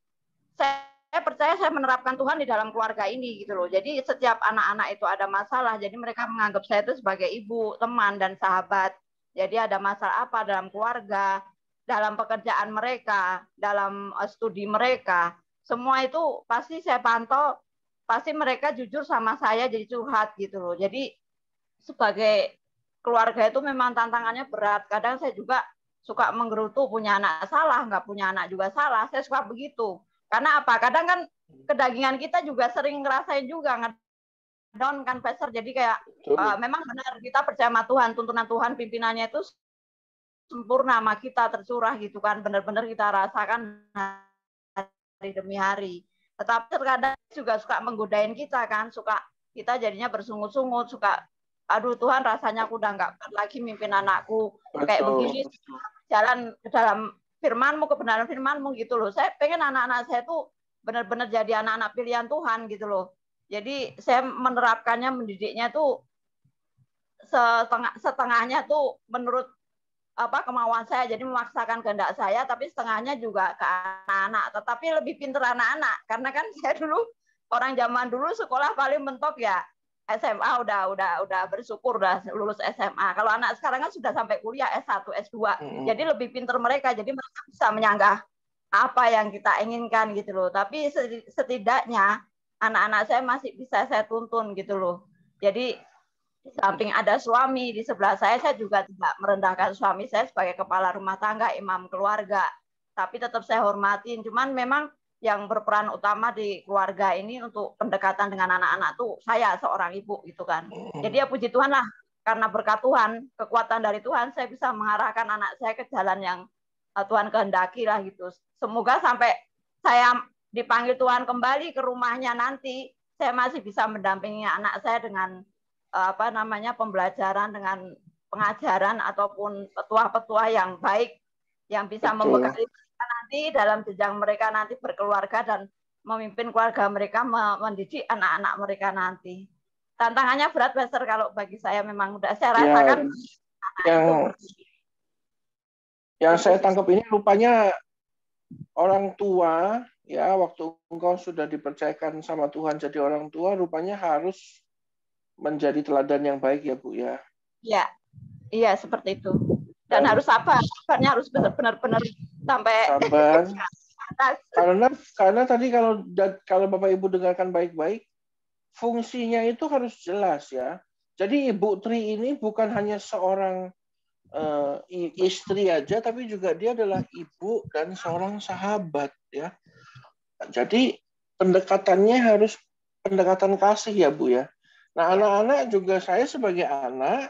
[SPEAKER 3] saya percaya saya menerapkan Tuhan di dalam keluarga ini gitu loh jadi setiap anak-anak itu ada masalah jadi mereka menganggap saya itu sebagai ibu teman dan sahabat jadi ada masalah apa dalam keluarga dalam pekerjaan mereka dalam eh, studi mereka semua itu pasti saya pantau pasti mereka jujur sama saya jadi curhat gitu loh. Jadi sebagai keluarga itu memang tantangannya berat. Kadang saya juga suka menggerutu punya anak salah, nggak punya anak juga salah. Saya suka begitu. Karena apa? Kadang kan kedagingan kita juga sering ngerasain juga down kan Pastor. Jadi kayak uh, memang benar kita percaya sama Tuhan, tuntunan Tuhan pimpinannya itu sempurna sama kita tercurah gitu kan. Benar-benar kita rasakan hari demi hari. Tetapi terkadang juga suka menggodain kita kan, suka kita jadinya bersungut-sungut, suka aduh Tuhan rasanya aku udah nggak lagi mimpin anakku betul, kayak begini jalan ke dalam firmanmu kebenaran firmanmu gitu loh saya pengen anak-anak saya tuh benar-benar jadi anak-anak pilihan Tuhan gitu loh jadi saya menerapkannya mendidiknya tuh setengah setengahnya tuh menurut apa kemauan saya jadi memaksakan kehendak saya tapi setengahnya juga ke anak-anak tetapi lebih pintar anak-anak karena kan saya dulu orang zaman dulu sekolah paling mentok ya SMA udah udah udah bersyukur udah lulus SMA kalau anak sekarang kan sudah sampai kuliah S1 S2 jadi lebih pintar mereka jadi mereka bisa menyanggah apa yang kita inginkan gitu loh tapi setidaknya anak-anak saya masih bisa saya tuntun gitu loh jadi di samping ada suami di sebelah saya, saya juga tidak merendahkan suami saya sebagai kepala rumah tangga, imam keluarga. Tapi tetap saya hormatin. Cuman memang yang berperan utama di keluarga ini untuk pendekatan dengan anak-anak tuh saya seorang ibu gitu kan. Hmm. Jadi ya puji Tuhan lah karena berkat Tuhan, kekuatan dari Tuhan saya bisa mengarahkan anak saya ke jalan yang eh, Tuhan kehendaki lah gitu. Semoga sampai saya dipanggil Tuhan kembali ke rumahnya nanti saya masih bisa mendampingi anak saya dengan apa namanya pembelajaran dengan pengajaran ataupun petua-petua yang baik yang bisa okay. membekali mereka nanti dalam jenjang mereka nanti berkeluarga dan memimpin keluarga mereka mendidik anak-anak mereka nanti. Tantangannya berat besar kalau bagi saya memang udah saya ya. rasakan
[SPEAKER 5] ya, yang yang saya tangkap ini rupanya orang tua ya waktu engkau sudah dipercayakan sama Tuhan jadi orang tua rupanya harus menjadi teladan yang baik ya Bu ya.
[SPEAKER 3] Iya. Iya, seperti itu. Dan, Dan harus sabar. Sabarnya harus benar-benar sampai sabar.
[SPEAKER 5] karena karena tadi kalau kalau Bapak Ibu dengarkan baik-baik, fungsinya itu harus jelas ya. Jadi Ibu Tri ini bukan hanya seorang uh, istri aja, tapi juga dia adalah ibu dan seorang sahabat ya. Jadi pendekatannya harus pendekatan kasih ya Bu ya. Nah, ya. anak-anak juga saya sebagai anak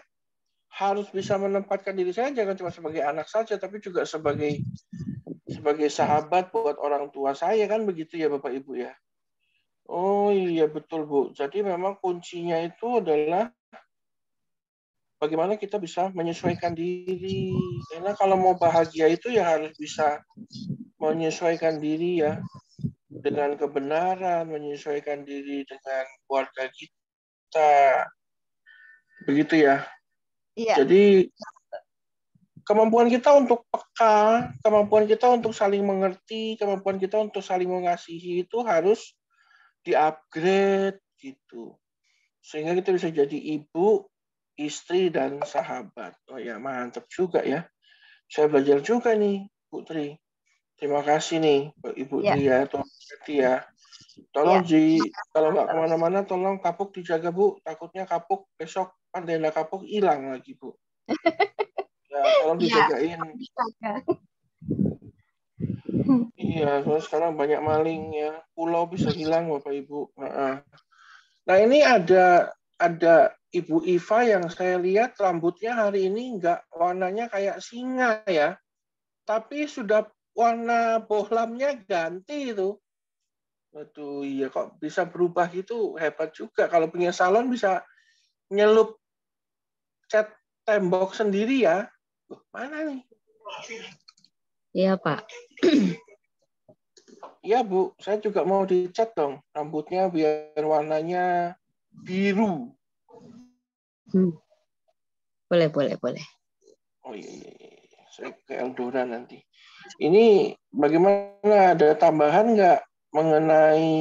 [SPEAKER 5] harus bisa menempatkan diri saya jangan cuma sebagai anak saja, tapi juga sebagai sebagai sahabat buat orang tua saya kan begitu ya Bapak Ibu ya. Oh iya betul Bu. Jadi memang kuncinya itu adalah bagaimana kita bisa menyesuaikan diri. Karena kalau mau bahagia itu ya harus bisa menyesuaikan diri ya dengan kebenaran, menyesuaikan diri dengan keluarga kita kita begitu ya. Iya. Jadi kemampuan kita untuk peka, kemampuan kita untuk saling mengerti, kemampuan kita untuk saling mengasihi itu harus diupgrade gitu. Sehingga kita bisa jadi ibu, istri dan sahabat. Oh ya, mantap juga ya. Saya belajar juga nih, Putri. Terima kasih nih Ibu iya. ya. Dia, atau ya. Tolong ya. di kalau nggak kemana-mana tolong kapuk dijaga bu. Takutnya kapuk besok pandela kapuk hilang lagi bu. Ya, tolong iya, dijagain. iya, soalnya sekarang banyak maling ya. Pulau bisa hilang bapak ibu. Nah ini ada ada ibu Iva yang saya lihat rambutnya hari ini nggak warnanya kayak singa ya. Tapi sudah warna bohlamnya ganti itu. Waduh, iya kok bisa berubah gitu hebat juga. Kalau punya salon bisa nyelup cat tembok sendiri ya. Loh, mana nih? Iya, Pak. Iya, Bu. Saya juga mau dicat dong. Rambutnya biar warnanya biru.
[SPEAKER 7] Hmm.
[SPEAKER 2] Boleh, boleh, boleh.
[SPEAKER 5] Oh iya, iya. iya. Saya ke Eldora nanti. Ini bagaimana ada tambahan nggak mengenai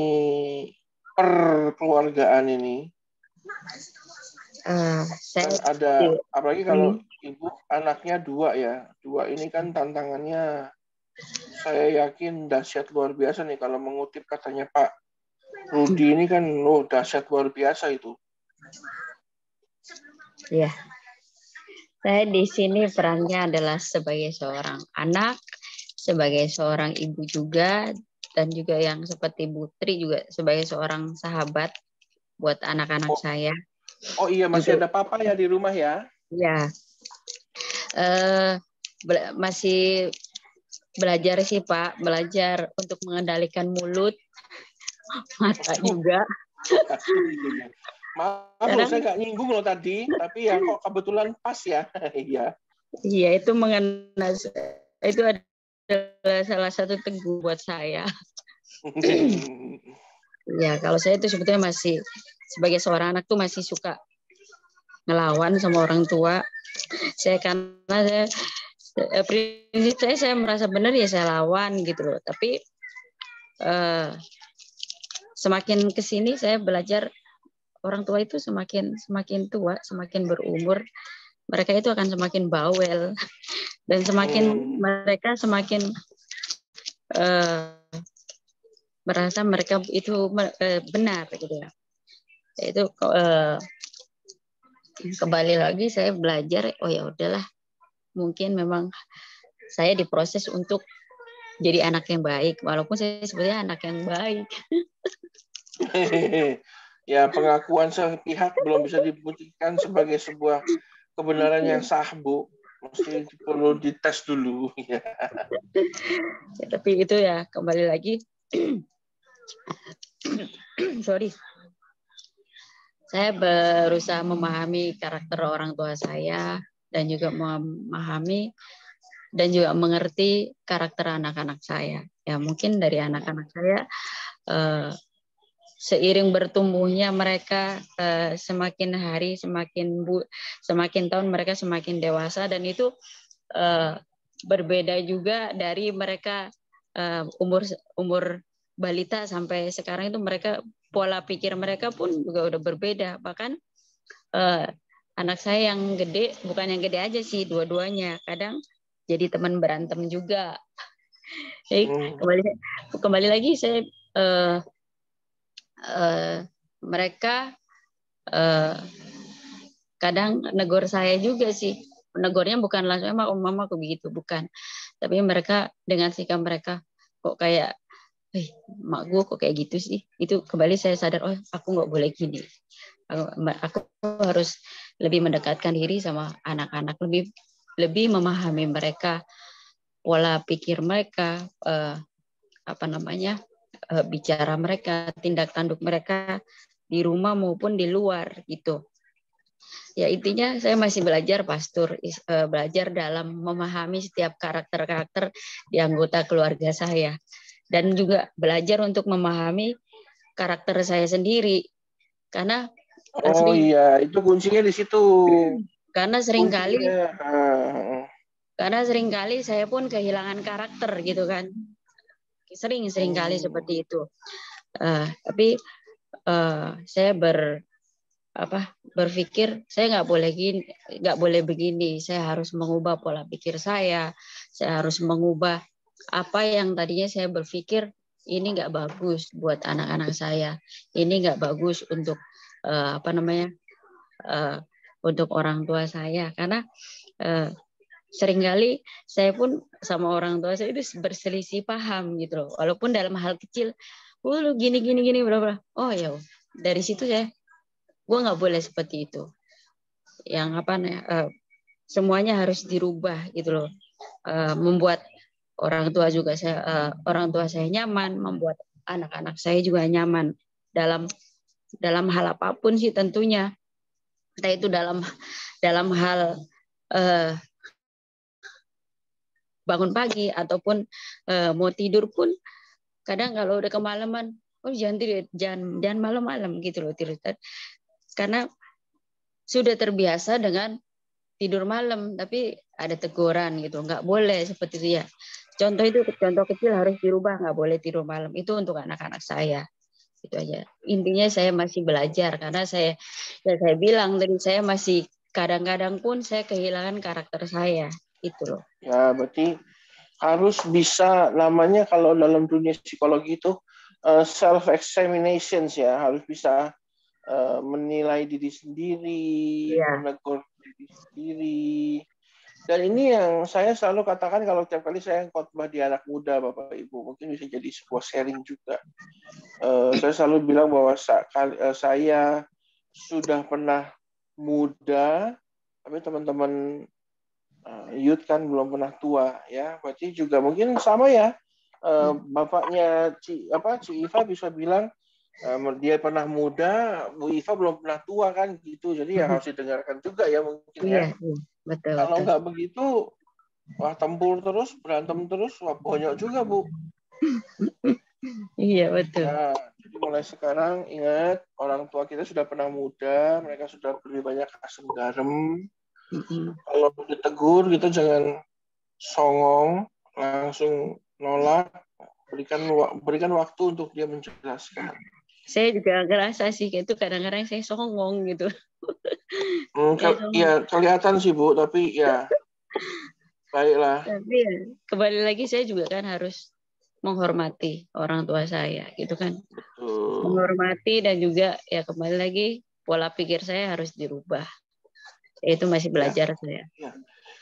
[SPEAKER 5] perkeluargaan ini. Uh, saya kan ada apalagi kalau hmm. ibu anaknya dua ya, dua ini kan tantangannya saya yakin dahsyat luar biasa nih kalau mengutip katanya Pak Rudi ini kan lo oh, dahsyat luar biasa itu.
[SPEAKER 7] Ya,
[SPEAKER 2] saya di sini perannya adalah sebagai seorang anak, sebagai seorang ibu juga, dan juga yang seperti Butri juga sebagai seorang sahabat buat anak-anak oh. saya.
[SPEAKER 5] Oh iya masih juga, gitu. ada papa ya di rumah ya?
[SPEAKER 2] Iya. Uh, bela masih belajar sih Pak, belajar untuk mengendalikan mulut, mata oh. juga.
[SPEAKER 5] Maaf Karena, saya nggak nyinggung loh tadi, tapi ya kok kebetulan pas ya. Iya.
[SPEAKER 2] Iya itu mengenai itu ada adalah salah satu teguh buat saya. ya, kalau saya itu sebetulnya masih sebagai seorang anak tuh masih suka ngelawan sama orang tua. Saya karena saya eh, prinsip saya saya merasa benar ya saya lawan gitu loh. Tapi eh, semakin kesini saya belajar orang tua itu semakin semakin tua, semakin berumur, mereka itu akan semakin bawel dan semakin oh. mereka semakin uh, merasa mereka itu uh, benar gitu ya itu uh, kembali lagi saya belajar oh ya udahlah mungkin memang saya diproses untuk jadi anak yang baik walaupun saya sebenarnya anak yang baik
[SPEAKER 5] ya pengakuan sepihak belum bisa dibuktikan sebagai sebuah kebenaran iya. yang sah bu mesti perlu dites dulu ya.
[SPEAKER 2] ya, tapi itu ya kembali lagi sorry saya berusaha memahami karakter orang tua saya dan juga memahami dan juga mengerti karakter anak-anak saya ya mungkin dari anak-anak saya eh, seiring bertumbuhnya mereka uh, semakin hari semakin bu, semakin tahun mereka semakin dewasa dan itu uh, berbeda juga dari mereka uh, umur umur balita sampai sekarang itu mereka pola pikir mereka pun juga udah berbeda bahkan uh, anak saya yang gede bukan yang gede aja sih dua-duanya kadang jadi teman berantem juga
[SPEAKER 7] hmm. kembali
[SPEAKER 2] kembali lagi saya uh, Eh, mereka uh, kadang negor saya juga sih negornya bukan langsung emang om mama aku begitu bukan tapi mereka dengan sikap mereka kok kayak eh mak gue kok kayak gitu sih itu kembali saya sadar oh aku nggak boleh gini aku, aku harus lebih mendekatkan diri sama anak-anak lebih lebih memahami mereka pola pikir mereka uh, apa namanya uh, bicara mereka, tindak tanduk mereka di rumah maupun di luar gitu. Ya intinya saya masih belajar pastor, eh, belajar dalam memahami setiap karakter-karakter di anggota keluarga saya dan juga belajar untuk memahami karakter saya sendiri karena
[SPEAKER 5] Oh sering, iya, itu kuncinya di situ.
[SPEAKER 2] Karena seringkali ah,
[SPEAKER 5] ah, ah.
[SPEAKER 2] karena seringkali saya pun kehilangan karakter gitu kan sering sering kali hmm. seperti itu uh, tapi uh, saya ber apa berpikir saya nggak boleh gini nggak boleh begini saya harus mengubah pola pikir saya saya harus mengubah apa yang tadinya saya berpikir ini nggak bagus buat anak-anak saya ini nggak bagus untuk uh, apa namanya uh, untuk orang tua saya karena uh, seringkali saya pun sama orang tua saya itu berselisih paham gitu loh walaupun dalam hal kecil oh lu gini gini gini berapa oh ya dari situ saya gue nggak boleh seperti itu yang apa nih eh, uh, semuanya harus dirubah gitu loh uh, membuat orang tua juga saya uh, orang tua saya nyaman membuat anak-anak saya juga nyaman dalam dalam hal apapun sih tentunya entah itu dalam dalam hal uh, bangun pagi ataupun uh, mau tidur pun kadang kalau udah kemalaman oh jangan tidur jangan jangan malam-malam gitu loh tidur karena sudah terbiasa dengan tidur malam tapi ada teguran gitu nggak boleh seperti itu ya contoh itu contoh kecil harus dirubah nggak boleh tidur malam itu untuk anak-anak saya itu aja intinya saya masih belajar karena saya ya saya bilang tadi saya masih kadang-kadang pun saya kehilangan karakter saya
[SPEAKER 5] itu loh ya berarti harus bisa namanya kalau dalam dunia psikologi itu uh, eh, self examination ya harus bisa uh, menilai diri sendiri ya. menegur diri sendiri dan ini yang saya selalu katakan kalau tiap kali saya khotbah di anak muda bapak ibu mungkin bisa jadi sebuah sharing juga uh, saya selalu bilang bahwa saya sudah pernah muda tapi teman-teman Eh, Yud kan belum pernah tua ya berarti juga mungkin sama ya eh, hmm. bapaknya Ci apa Ci Iva bisa bilang eh, dia pernah muda Bu Iva belum pernah tua kan gitu jadi ya hmm. harus didengarkan juga ya mungkin ya, ya. Betul, kalau nggak begitu wah tempur terus berantem terus wah banyak juga Bu
[SPEAKER 1] iya betul
[SPEAKER 5] ya, jadi mulai sekarang ingat orang tua kita sudah pernah muda mereka sudah beri banyak asam garam Mm-hmm. Kalau ditegur kita gitu, jangan songong, langsung nolak, berikan berikan waktu untuk dia menjelaskan.
[SPEAKER 2] Saya juga ngerasa sih itu kadang-kadang saya songong gitu.
[SPEAKER 5] Mm, ke- ya kelihatan sih bu, tapi ya baiklah.
[SPEAKER 2] Tapi ya, kembali lagi saya juga kan harus menghormati orang tua saya gitu kan.
[SPEAKER 5] Betul.
[SPEAKER 2] Menghormati dan juga ya kembali lagi pola pikir saya harus dirubah
[SPEAKER 5] Ya, itu masih ya. belajar ya. saya. Ya.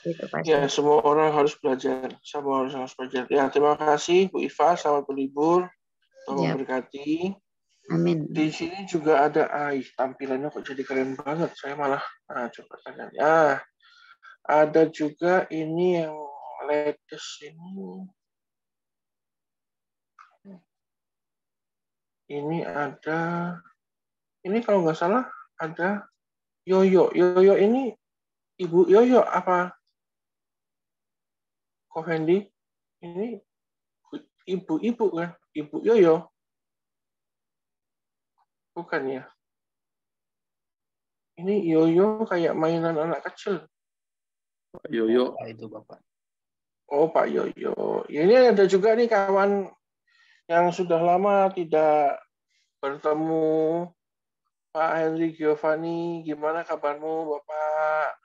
[SPEAKER 5] Itu pasti. Ya, semua orang harus belajar. Semua orang harus belajar. Ya, terima kasih Bu Iva, selamat berlibur. Tolong ya. berkati. Amin. Di sini juga ada AI. Tampilannya kok jadi keren banget. Saya malah nah, coba tanya. Ah, ada juga ini yang latest ini. Ini ada. Ini kalau nggak salah ada Yoyo, Yoyo ini Ibu Yoyo apa? Ko Fendi? Ini ibu-ibu kan? Ibu Yoyo? Bukan ya? Ini Yoyo kayak mainan anak kecil.
[SPEAKER 8] Pak Yoyo. itu Bapak.
[SPEAKER 5] Oh Pak Yoyo. ini ada juga nih kawan yang sudah lama tidak bertemu Pak Henry Giovanni, gimana kabarmu Bapak?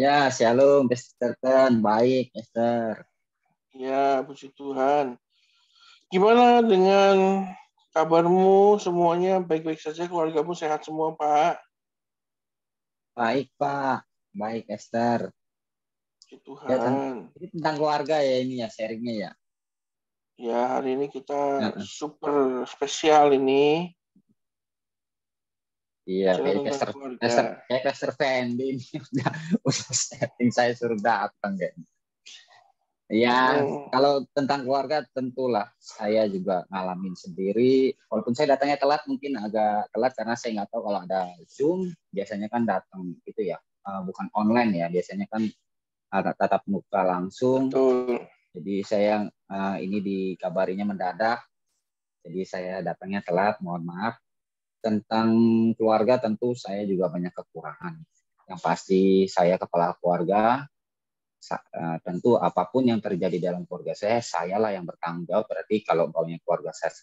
[SPEAKER 9] Ya, shalom,
[SPEAKER 5] Esther. Baik,
[SPEAKER 9] Esther.
[SPEAKER 5] Ya, puji Tuhan. Gimana dengan kabarmu semuanya? Baik-baik saja, keluargamu sehat semua, Pak? Baik, Pak. Baik, Esther. Puji ya, Tuhan.
[SPEAKER 9] Ya, tentang keluarga ya ini ya, sharingnya ya.
[SPEAKER 5] Ya, hari ini kita ya. super spesial ini.
[SPEAKER 9] Iya, kayak
[SPEAKER 5] caster, Fendi udah, udah setting saya
[SPEAKER 9] suruh datang kayaknya. Ya, kalau tentang keluarga tentulah saya juga ngalamin sendiri. Walaupun saya datangnya telat, mungkin agak telat karena saya nggak tahu kalau ada Zoom. Biasanya kan datang gitu ya, eh, bukan online ya. Biasanya kan ada eh, tatap muka langsung. Betul. Jadi saya Eh, ini dikabarinya mendadak, jadi saya datangnya telat, mohon maaf. Tentang keluarga tentu saya juga banyak kekurangan. Yang pasti saya kepala keluarga, eh, tentu apapun yang terjadi dalam keluarga saya, sayalah yang bertanggung jawab. Berarti kalau umpamanya keluarga saya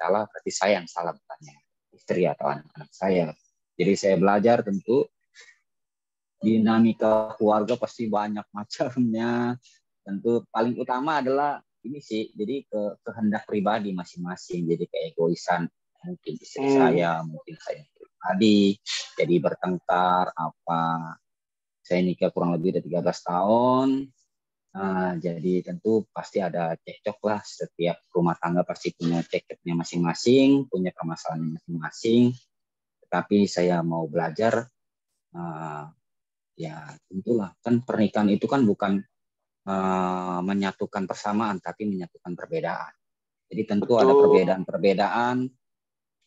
[SPEAKER 9] salah, berarti saya yang salah bukannya istri atau anak-anak saya. Jadi saya belajar tentu dinamika keluarga pasti banyak macamnya. Tentu paling utama adalah ini sih jadi ke kehendak pribadi masing-masing jadi keegoisan mungkin istri hmm. saya mungkin saya pribadi jadi bertengkar apa saya nikah kurang lebih dari 13 tahun nah, jadi tentu pasti ada cekcok lah setiap rumah tangga pasti punya cekcoknya masing-masing punya permasalahan masing-masing tetapi saya mau belajar uh, ya tentulah kan pernikahan itu kan bukan Eh, menyatukan persamaan tapi menyatukan perbedaan. Jadi tentu Betul. ada perbedaan-perbedaan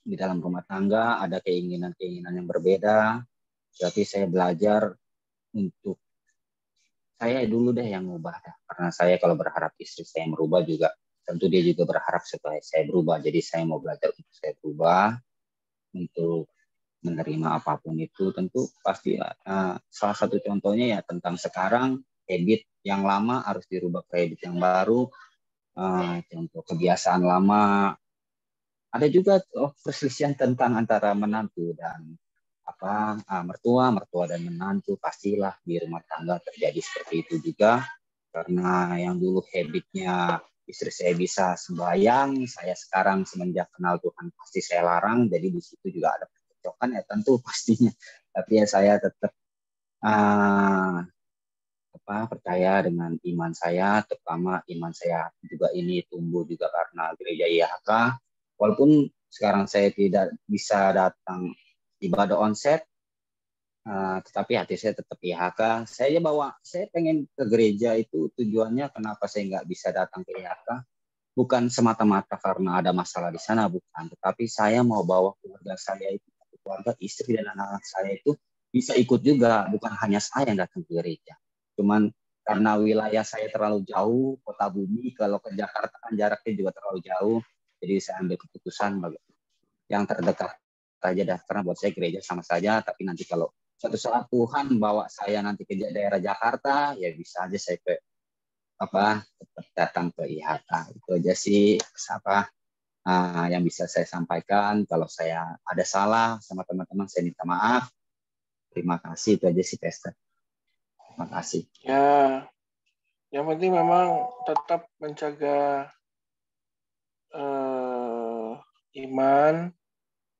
[SPEAKER 9] di dalam rumah tangga, ada keinginan-keinginan yang berbeda. Jadi saya belajar untuk saya dulu deh yang ngubah Karena saya kalau berharap istri saya merubah juga, tentu dia juga berharap supaya saya berubah. Jadi saya mau belajar untuk saya berubah, untuk menerima apapun itu. Tentu pasti uh, salah satu contohnya ya tentang sekarang edit yang lama harus dirubah ke habit yang baru uh, contoh kebiasaan lama ada juga oh, perselisihan tentang antara menantu dan apa uh, mertua mertua dan menantu pastilah di rumah tangga terjadi seperti itu juga karena yang dulu habitnya istri saya bisa sembahyang saya sekarang semenjak kenal Tuhan pasti saya larang jadi di situ juga ada percocokan ya tentu pastinya tapi ya saya tetap uh, apa percaya dengan iman saya, terutama iman saya juga ini tumbuh juga karena gereja IHK. Walaupun sekarang saya tidak bisa datang ibadah onset, uh, tetapi hati saya tetap IHK. Saya bawa, saya pengen ke gereja itu tujuannya kenapa saya nggak bisa datang ke IHK? Bukan semata-mata karena ada masalah di sana, bukan. Tetapi saya mau bawa keluarga saya itu, keluarga istri dan anak-anak saya itu bisa ikut juga, bukan hanya saya yang datang ke gereja. Cuman karena wilayah saya terlalu jauh, kota bumi, kalau ke Jakarta kan jaraknya juga terlalu jauh. Jadi saya ambil keputusan yang terdekat aja dah. Karena buat saya gereja sama saja, tapi nanti kalau suatu saat Tuhan bawa saya nanti ke daerah Jakarta, ya bisa aja saya ke apa datang ke IHK itu aja sih apa uh, yang bisa saya sampaikan kalau saya ada salah sama teman-teman saya minta maaf terima kasih itu aja sih Pastor makasih
[SPEAKER 5] ya yang penting memang tetap menjaga uh, iman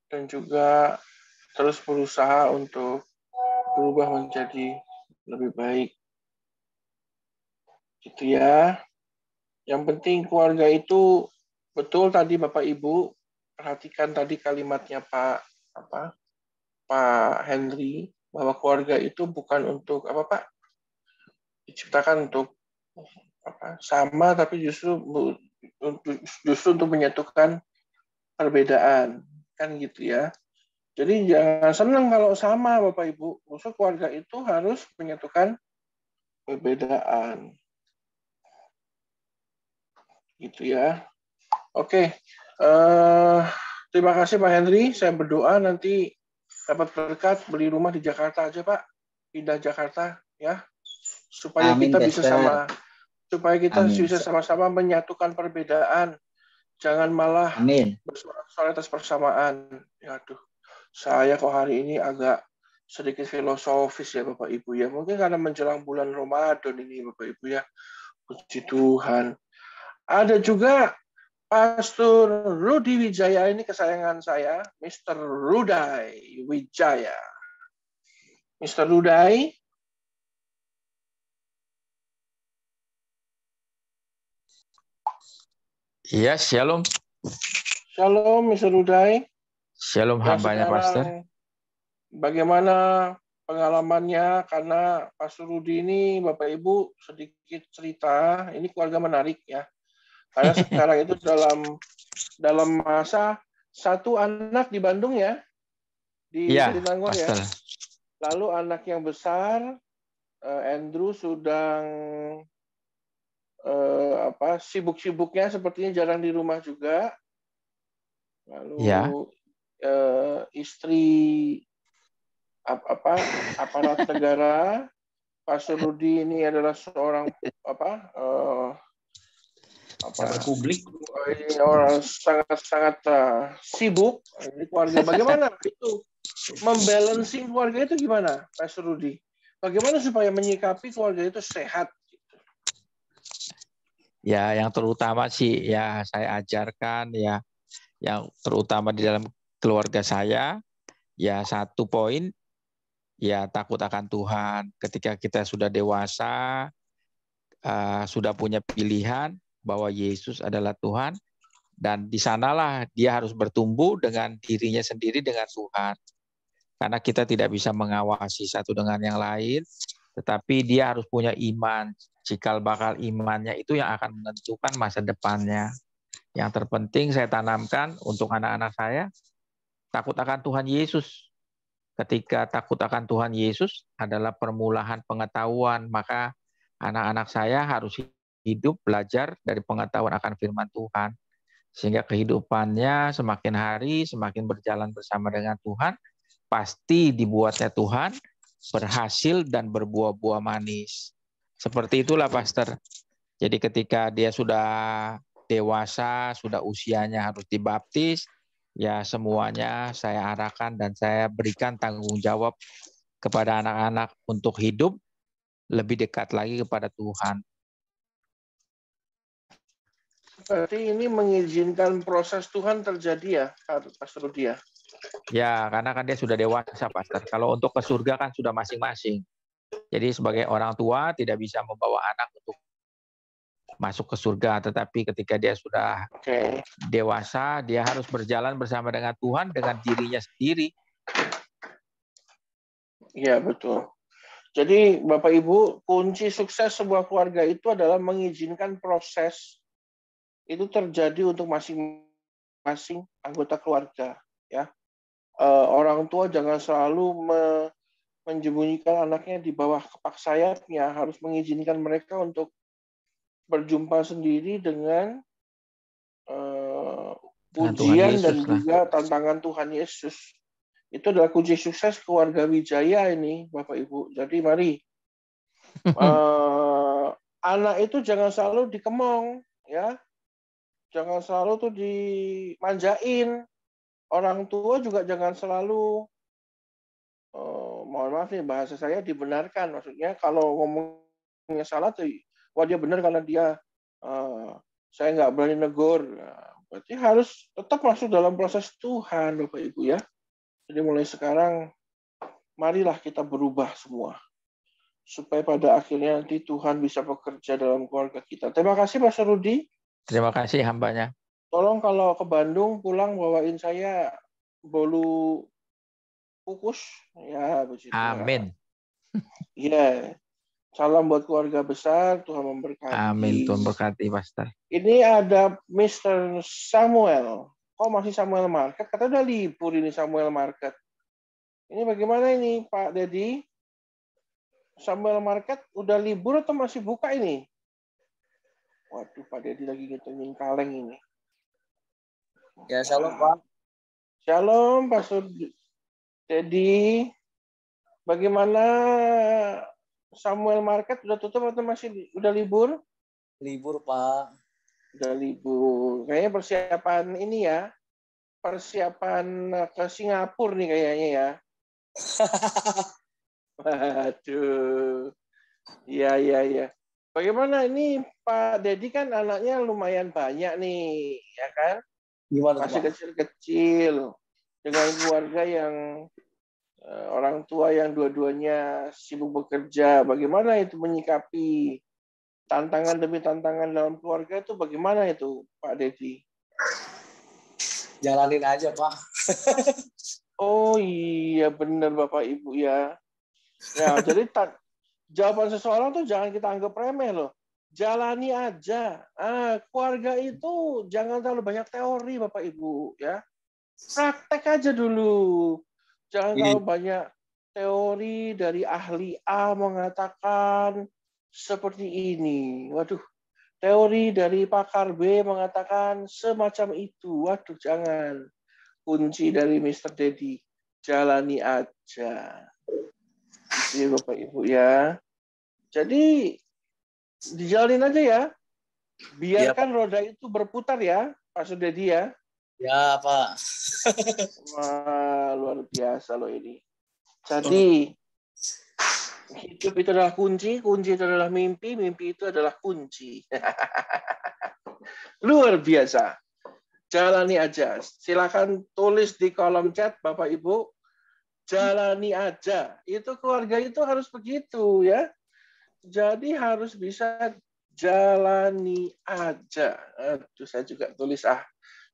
[SPEAKER 5] dan juga terus berusaha untuk berubah menjadi lebih baik gitu ya yang penting keluarga itu betul tadi bapak ibu perhatikan tadi kalimatnya pak apa Pak Henry bahwa keluarga itu bukan untuk apa Pak diciptakan untuk apa, sama tapi justru justru untuk menyatukan perbedaan kan gitu ya. Jadi jangan senang kalau sama Bapak Ibu. Musuh keluarga itu harus menyatukan perbedaan. Gitu ya. Oke. eh, terima kasih Pak Henry. Saya berdoa nanti dapat berkat beli rumah di Jakarta aja Pak. Pindah Jakarta ya supaya Amin, kita bisa sama supaya kita Amin. bisa sama-sama menyatukan perbedaan jangan malah bersuara atas persamaan ya aduh saya kok hari ini agak sedikit filosofis ya Bapak Ibu ya mungkin karena menjelang bulan Ramadan ini Bapak Ibu ya puji Tuhan ada juga Pastor Rudi Wijaya ini kesayangan saya Mr. Rudai Wijaya Mr. Rudai
[SPEAKER 10] Iya, shalom.
[SPEAKER 5] Shalom, Mr. Uday.
[SPEAKER 10] Shalom ya, hambanya, Pastor.
[SPEAKER 5] Bagaimana pengalamannya? Karena Pastor Rudi ini, Bapak Ibu, sedikit cerita. Ini keluarga menarik ya. Karena sekarang itu dalam dalam masa satu anak di Bandung ya, di iya, ya, Bandung, ya. Lalu anak yang besar, eh, Andrew sudah eh, apa sibuk-sibuknya sepertinya jarang di rumah juga. Lalu ya. eh, istri apa, apa aparat negara Pak Surudi ini adalah seorang apa eh, apa publik orang sangat sangat uh, sibuk ini keluarga bagaimana itu membalancing keluarga itu gimana Pak Surudi bagaimana supaya menyikapi keluarga itu sehat
[SPEAKER 10] ya yang terutama sih ya saya ajarkan ya yang terutama di dalam keluarga saya ya satu poin ya takut akan Tuhan ketika kita sudah dewasa uh, sudah punya pilihan bahwa Yesus adalah Tuhan dan di sanalah dia harus bertumbuh dengan dirinya sendiri dengan Tuhan karena kita tidak bisa mengawasi satu dengan yang lain tetapi dia harus punya iman Cikal bakal imannya itu yang akan menentukan masa depannya. Yang terpenting saya tanamkan untuk anak-anak saya, takut akan Tuhan Yesus. Ketika takut akan Tuhan Yesus adalah permulaan pengetahuan, maka anak-anak saya harus hidup belajar dari pengetahuan akan firman Tuhan. Sehingga kehidupannya semakin hari semakin berjalan bersama dengan Tuhan, pasti dibuatnya Tuhan berhasil dan berbuah-buah manis. Seperti itulah pastor. Jadi ketika dia sudah dewasa, sudah usianya harus dibaptis, ya semuanya saya arahkan dan saya berikan tanggung jawab kepada anak-anak untuk hidup lebih dekat lagi kepada Tuhan.
[SPEAKER 5] Berarti ini mengizinkan proses Tuhan terjadi ya, Pastor Rudia? Ya?
[SPEAKER 10] ya, karena kan dia sudah dewasa, Pastor. Kalau untuk ke surga kan sudah masing-masing. Jadi sebagai orang tua tidak bisa membawa anak untuk masuk ke surga, tetapi ketika dia sudah okay. dewasa, dia harus berjalan bersama dengan Tuhan dengan dirinya sendiri.
[SPEAKER 5] Ya betul. Jadi Bapak Ibu, kunci sukses sebuah keluarga itu adalah mengizinkan proses itu terjadi untuk masing-masing anggota keluarga, ya. E, orang tua jangan selalu me menjembunyikan anaknya di bawah kepak sayapnya harus mengizinkan mereka untuk berjumpa sendiri dengan eh, uh, ujian dan lah. juga tantangan Tuhan Yesus. Itu adalah kunci sukses keluarga Wijaya ini, Bapak Ibu. Jadi mari uh, anak itu jangan selalu dikemong, ya. Jangan selalu tuh dimanjain. Orang tua juga jangan selalu maaf nih bahasa saya dibenarkan maksudnya kalau ngomongnya salah tuh wah dia benar karena dia uh, saya nggak berani negur nah, berarti harus tetap masuk dalam proses Tuhan Bapak Ibu ya jadi mulai sekarang marilah kita berubah semua supaya pada akhirnya nanti Tuhan bisa bekerja dalam keluarga kita terima kasih Pastor Rudi
[SPEAKER 10] terima kasih hambanya
[SPEAKER 5] tolong kalau ke Bandung pulang bawain saya bolu kukus ya puji Tuhan. Amin. Ya, Salam buat keluarga besar, Tuhan memberkati.
[SPEAKER 10] Amin, Tuhan berkati Pastor.
[SPEAKER 5] Ini ada Mr. Samuel. Kok masih Samuel Market? Kata udah libur ini Samuel Market. Ini bagaimana ini Pak Dedi? Samuel Market udah libur atau masih buka ini? Waduh, Pak Dedi lagi ngitungin kaleng ini. Ya, shalom Pak. Shalom Pak jadi bagaimana Samuel Market udah tutup atau masih udah libur? Libur, Pak. Udah libur. Kayaknya persiapan ini ya. Persiapan eh, ke Singapura nih kayaknya ya. Waduh. Iya, iya, iya. Bagaimana ini Pak Dedi kan anaknya lumayan banyak nih, ya kan? Gimana, Masih kecil-kecil dengan keluarga yang eh, orang tua yang dua-duanya sibuk bekerja, bagaimana itu menyikapi tantangan demi tantangan dalam keluarga itu bagaimana itu Pak Devi? Jalanin aja Pak. oh iya benar Bapak Ibu ya. Ya jadi jawaban seseorang tuh jangan kita anggap remeh loh. Jalani aja. Ah, keluarga itu jangan terlalu banyak teori Bapak Ibu ya praktek aja dulu. Jangan terlalu banyak teori dari ahli A mengatakan seperti ini. Waduh, teori dari pakar B mengatakan semacam itu. Waduh, jangan. Kunci dari Mr. Dedi, jalani aja. Jadi Bapak Ibu ya. Jadi dijalin aja ya. Biarkan ya, roda itu berputar ya, Pak Sudedi ya. Ya, Pak. Wah, luar biasa lo ini. Jadi, oh. hidup itu adalah kunci, kunci itu adalah mimpi, mimpi itu adalah kunci. luar biasa. Jalani aja. Silakan tulis di kolom chat, Bapak Ibu. Jalani aja. Itu keluarga itu harus begitu ya. Jadi harus bisa jalani aja. Aduh, saya juga tulis ah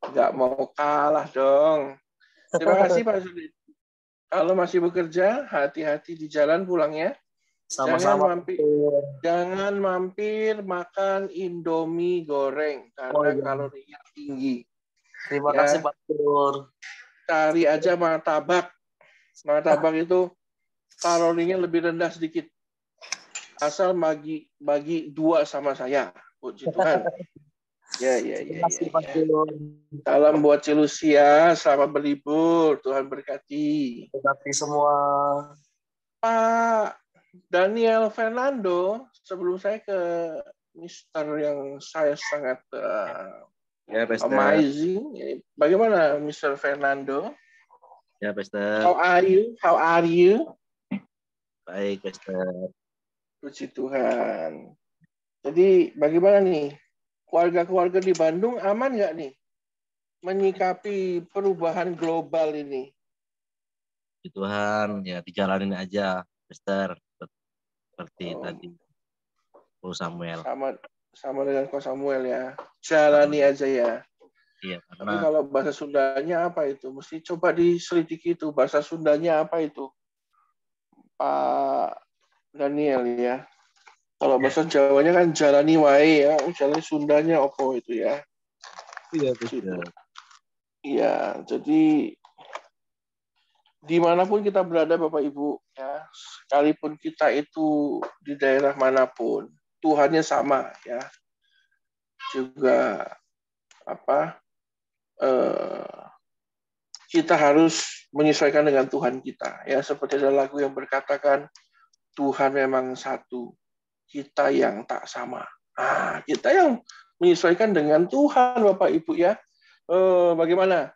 [SPEAKER 5] nggak mau kalah dong. Terima kasih Pak Sudin. Kalau masih bekerja, hati-hati di jalan pulangnya. Sama-sama. Jangan mampir, jangan mampir makan Indomie goreng karena oh, iya. kalorinya tinggi. Terima ya. kasih Pak Tur. Cari aja martabak. Martabak itu kalorinya lebih rendah sedikit. Asal bagi bagi dua sama saya, puji Tuhan.
[SPEAKER 8] Ya, ya, ya. Terima kasih, ya, ya.
[SPEAKER 5] Salam buat Celusia, selamat berlibur, Tuhan berkati. Berkati semua. Pak Daniel Fernando, sebelum saya ke Mister yang saya sangat uh, ya, Pastor. amazing. Bagaimana Mister Fernando?
[SPEAKER 9] Ya, Pastor. How are
[SPEAKER 5] you? How are you?
[SPEAKER 9] Baik, Pastor.
[SPEAKER 5] Puji Tuhan. Jadi bagaimana nih keluarga-keluarga di Bandung aman nggak nih menyikapi perubahan global ini?
[SPEAKER 8] Ya Tuhan, ya dijalanin aja, Mister.
[SPEAKER 5] Seperti oh. tadi,
[SPEAKER 8] Ko Samuel.
[SPEAKER 5] Sama, sama dengan Ko Samuel ya. Jalani aja ya. Iya, karena... Tapi kalau bahasa Sundanya apa itu? Mesti coba diselidiki itu. Bahasa Sundanya apa itu? Pak Daniel ya. Kalau iya. bahasa Jawanya kan jalani wae ya, jalani Sundanya opo itu ya. Iya betul. Iya, jadi dimanapun kita berada Bapak Ibu ya, sekalipun kita itu di daerah manapun, Tuhannya sama ya. Juga apa eh, kita harus menyesuaikan dengan Tuhan kita ya seperti ada lagu yang berkatakan Tuhan memang satu kita yang tak sama. Ah, kita yang menyesuaikan dengan Tuhan, Bapak Ibu ya. Eh, bagaimana?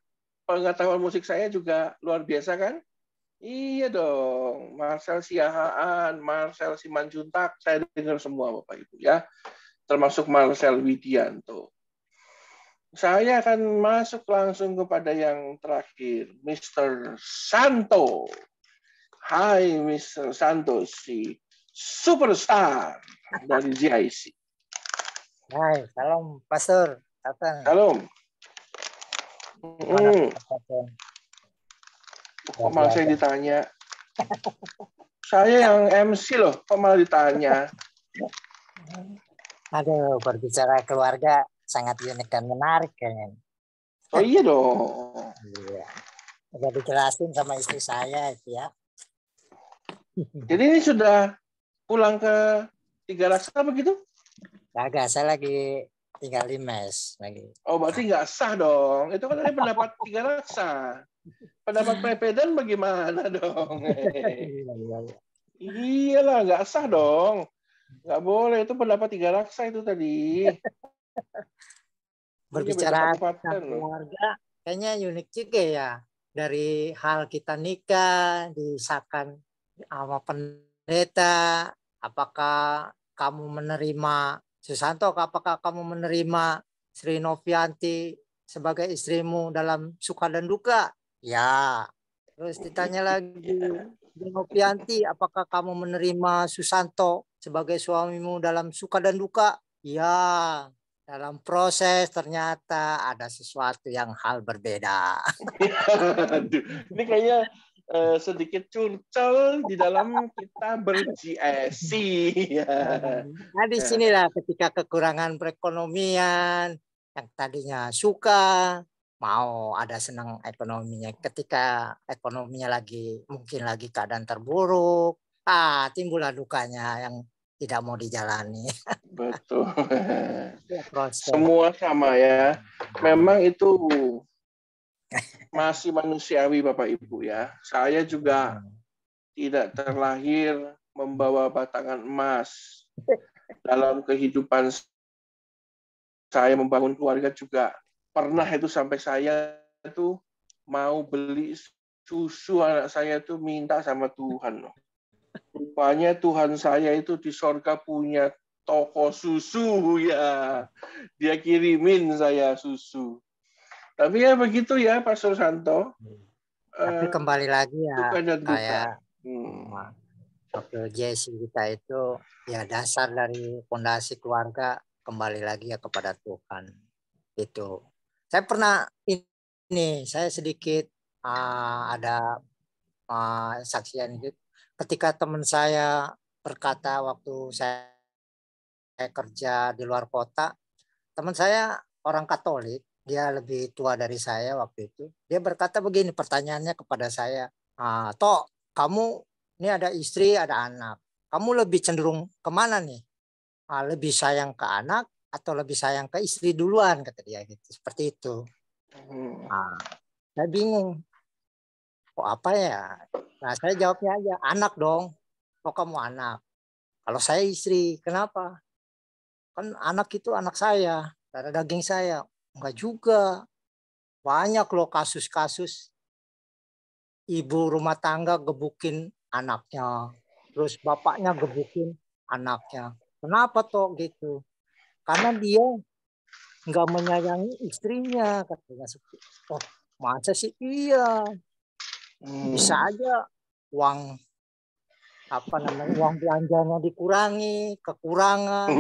[SPEAKER 5] Pengetahuan musik saya juga luar biasa kan? Iya dong, Marcel Siahaan, Marcel Simanjuntak, saya dengar semua Bapak Ibu ya, termasuk Marcel Widianto. Saya akan masuk langsung kepada yang terakhir, Mr. Santo. Hai Mr. Santo, si superstar dari GIC.
[SPEAKER 11] Hai, salam Pastor. Apa?
[SPEAKER 5] Salam. Hmm. Kok malah saya ditanya? saya yang MC loh, kok malah ditanya?
[SPEAKER 11] Aduh, berbicara keluarga sangat unik dan menarik kayaknya. Oh iya dong. Iya. Udah dijelasin sama istri saya itu ya.
[SPEAKER 5] Jadi ini sudah pulang ke tiga raksa begitu? Kagak, saya lagi tinggal di mes lagi. Oh, berarti nggak sah dong. Itu kan tadi pendapat tiga raksa. Pendapat Pepedan bagaimana dong? Iya,
[SPEAKER 7] iya, iya.
[SPEAKER 5] Iyalah, nggak sah dong. Nggak boleh, itu pendapat tiga raksa itu tadi. Berbicara keluarga,
[SPEAKER 11] kayaknya unik juga ya. Dari hal kita nikah, disahkan sama pendeta, apakah kamu menerima Susanto, apakah kamu menerima Sri Novianti sebagai istrimu dalam suka dan duka? Ya. Terus ditanya lagi, Sri Novianti, apakah kamu menerima Susanto sebagai suamimu dalam suka dan duka? Ya. Dalam proses ternyata ada sesuatu
[SPEAKER 5] yang hal berbeda. ini kayaknya Eh, sedikit curcol di dalam kita berjiasi. Ya. nah,
[SPEAKER 11] di ya. sinilah ketika kekurangan perekonomian yang tadinya suka mau ada senang ekonominya ketika ekonominya lagi mungkin lagi keadaan terburuk ah timbullah dukanya yang tidak mau dijalani.
[SPEAKER 5] Betul. Semua sama ya. Memang itu masih manusiawi Bapak Ibu ya. Saya juga tidak terlahir membawa batangan emas dalam kehidupan saya membangun keluarga juga pernah itu sampai saya itu mau beli susu anak saya itu minta sama Tuhan rupanya Tuhan saya itu di sorga punya toko susu ya dia kirimin saya susu tapi ya begitu ya Pak Susanto. Hmm. Tapi eh, kembali
[SPEAKER 11] lagi ya kayak hmm. Jesse kita itu ya dasar dari fondasi keluarga kembali lagi ya kepada Tuhan itu saya pernah ini saya sedikit uh, ada uh, ah, saksian itu ketika teman saya berkata waktu saya, saya kerja di luar kota teman saya orang Katolik dia lebih tua dari saya waktu itu. Dia berkata begini pertanyaannya kepada saya, ah, Tok, kamu ini ada istri, ada anak. Kamu lebih cenderung kemana nih? Ah, lebih sayang ke anak atau lebih sayang ke istri duluan kata dia gitu. Seperti itu. Hmm. Ah, saya bingung. kok apa ya? Nah saya jawabnya aja anak dong. Kok kamu anak. Kalau saya istri, kenapa? Kan anak itu anak saya, darah daging saya. Enggak juga. Banyak loh kasus-kasus ibu rumah tangga gebukin anaknya. Terus bapaknya gebukin anaknya. Kenapa toh gitu? Karena dia nggak menyayangi istrinya katanya oh masa sih iya hmm. bisa aja uang apa namanya uang belanjanya dikurangi kekurangan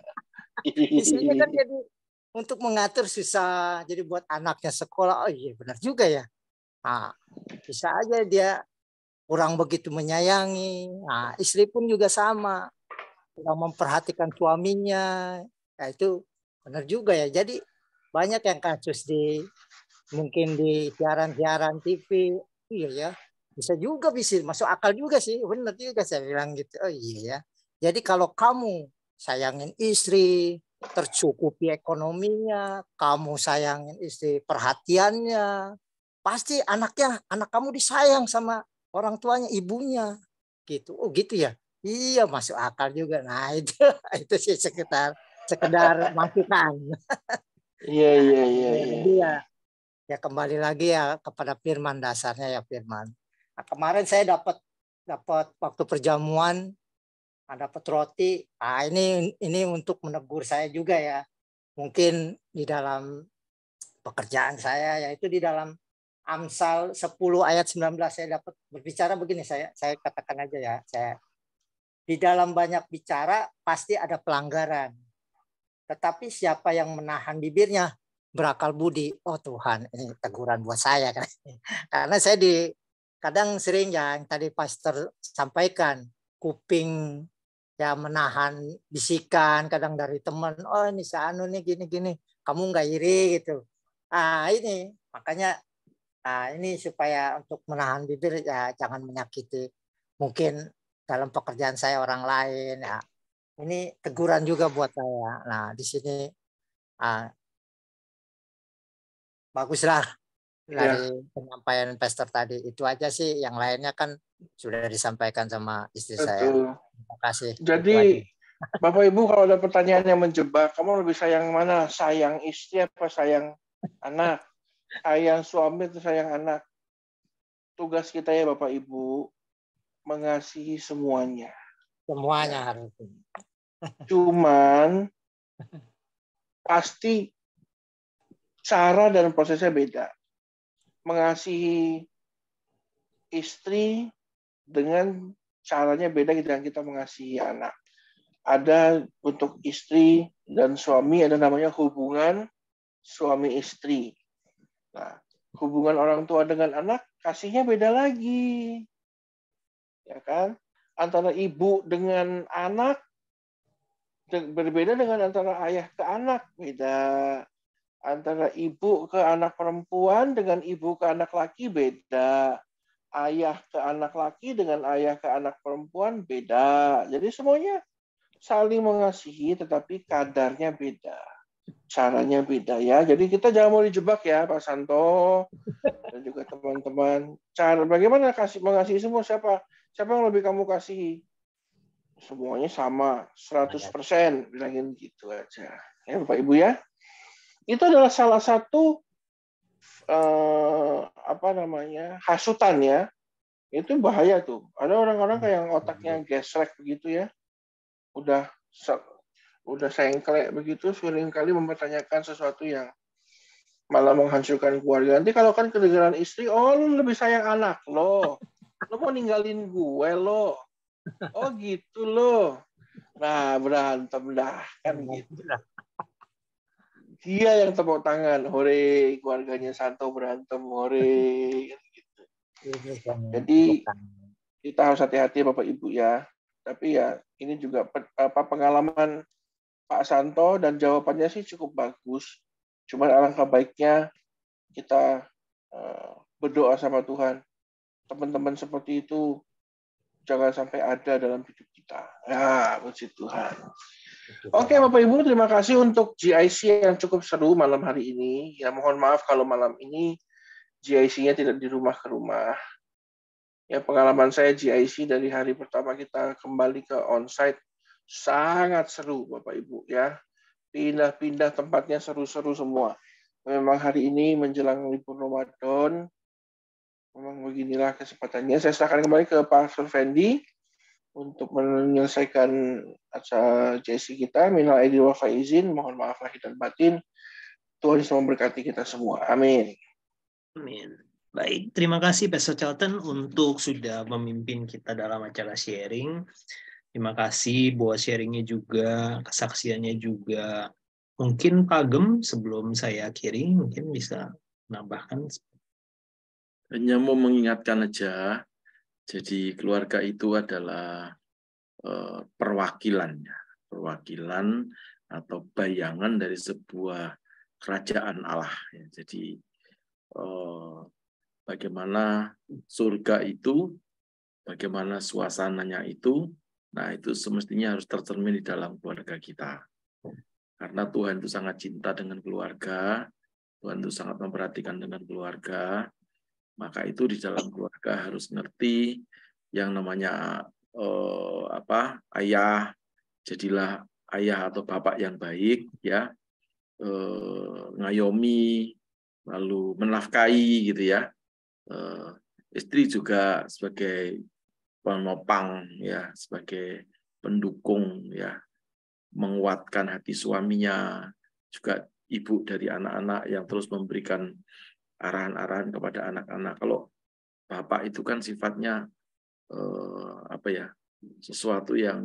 [SPEAKER 11] istrinya kan jadi untuk mengatur susah. Jadi buat anaknya sekolah, oh iya benar juga ya. Nah, bisa aja dia kurang begitu menyayangi. Nah, istri pun juga sama. Kurang memperhatikan suaminya. Nah, itu benar juga ya. Jadi banyak yang kasus di mungkin di siaran-siaran TV. Iya ya. Bisa juga bisa masuk akal juga sih. Benar juga saya bilang gitu. Oh iya ya. Jadi kalau kamu sayangin istri, tercukupi ekonominya, kamu sayangin istri, perhatiannya, pasti anaknya, anak kamu disayang sama orang tuanya, ibunya, gitu. Oh gitu ya. Iya masuk akal juga. Nah itu itu sih sekitar sekedar masukan. Iya iya nah, iya. Iya, ya ya kembali lagi ya kepada firman dasarnya ya firman. Nah, kemarin saya dapat dapat waktu perjamuan ada petroti Ah ini ini untuk menegur saya juga ya. Mungkin di dalam pekerjaan saya yaitu di dalam Amsal 10 ayat 19 saya dapat berbicara begini saya saya katakan aja ya saya di dalam banyak bicara pasti ada pelanggaran tetapi siapa yang menahan bibirnya berakal budi oh Tuhan ini teguran buat saya kan karena saya di kadang sering ya yang tadi pastor sampaikan kuping ya menahan bisikan kadang dari teman oh ini si Anu nih gini gini kamu nggak iri gitu ah ini makanya ah ini supaya untuk menahan bibir ya jangan menyakiti mungkin dalam pekerjaan saya orang lain ya ini teguran juga buat saya nah di sini ah baguslah ya. dari ya. penyampaian investor tadi itu aja sih
[SPEAKER 5] yang lainnya kan sudah disampaikan sama istri Betul. saya. Terima kasih. Jadi Bapak Ibu kalau ada pertanyaan yang menjebak, kamu lebih sayang mana? Sayang istri apa sayang anak? Sayang suami atau sayang anak? Tugas kita ya Bapak Ibu mengasihi semuanya. Semuanya harus. Cuman pasti cara dan prosesnya beda. Mengasihi istri dengan caranya beda gitu dengan kita mengasihi anak. Ada untuk istri dan suami, ada namanya hubungan suami istri. Nah, hubungan orang tua dengan anak kasihnya beda lagi. Ya kan? Antara ibu dengan anak berbeda dengan antara ayah ke anak beda antara ibu ke anak perempuan dengan ibu ke anak laki beda ayah ke anak laki dengan ayah ke anak perempuan beda. Jadi semuanya saling mengasihi tetapi kadarnya beda. Caranya beda ya. Jadi kita jangan mau dijebak ya Pak Santo dan juga teman-teman. Cara bagaimana kasih mengasihi semua siapa? Siapa yang lebih kamu kasihi? Semuanya sama 100% bilangin gitu aja. Ya Bapak Ibu ya. Itu adalah salah satu eh, apa namanya hasutannya itu bahaya tuh. Ada orang-orang kayak yang otaknya hmm. gesrek begitu ya, udah udah sengklek begitu sering kali mempertanyakan sesuatu yang malah menghancurkan keluarga. Nanti kalau kan kedengeran istri, oh lu lebih sayang anak lo, lo mau ninggalin gue lo, oh gitu lo. Nah berantem dah kan gitu dia yang tepuk tangan, hore keluarganya Santo berantem, hore. Jadi kita harus hati-hati Bapak Ibu ya. Tapi ya ini juga apa pengalaman Pak Santo dan jawabannya sih cukup bagus. Cuman alangkah baiknya kita eh, berdoa sama Tuhan. Teman-teman seperti itu jangan sampai ada dalam hidup kita. Ya, puji Tuhan. Oke, Bapak Ibu, terima kasih untuk GIC yang cukup seru malam hari ini. Ya, mohon maaf kalau malam ini GIC-nya tidak di rumah ke rumah. Ya, pengalaman saya GIC dari hari pertama kita kembali ke onsite sangat seru, Bapak Ibu ya. Pindah-pindah tempatnya seru-seru semua. Memang hari ini menjelang libur Ramadan, memang beginilah kesempatannya. Saya serahkan kembali ke Pak Fendi untuk menyelesaikan acara JC kita. Minal aidin wa faizin, mohon maaf lahir dan batin. Tuhan Yesus memberkati kita semua. Amin.
[SPEAKER 1] Amin. Baik, terima kasih Pastor Charlton untuk sudah memimpin kita dalam acara sharing. Terima kasih buat sharingnya juga, kesaksiannya juga. Mungkin Pak Gem sebelum saya akhiri mungkin bisa menambahkan.
[SPEAKER 8] Hanya mau mengingatkan aja jadi keluarga itu adalah eh, perwakilannya, perwakilan atau bayangan dari sebuah kerajaan Allah. Ya, jadi eh, bagaimana surga itu, bagaimana suasananya itu, nah itu semestinya harus tercermin di dalam keluarga kita. Karena Tuhan itu sangat cinta dengan keluarga, Tuhan itu sangat memperhatikan dengan keluarga, maka itu di dalam keluarga harus ngerti yang namanya eh, apa ayah jadilah ayah atau bapak yang baik ya eh, ngayomi lalu menafkahi gitu ya eh, istri juga sebagai penopang ya sebagai pendukung ya menguatkan hati suaminya juga ibu dari anak-anak yang terus memberikan arahan-arahan kepada anak-anak. Kalau bapak itu kan sifatnya eh, apa ya sesuatu yang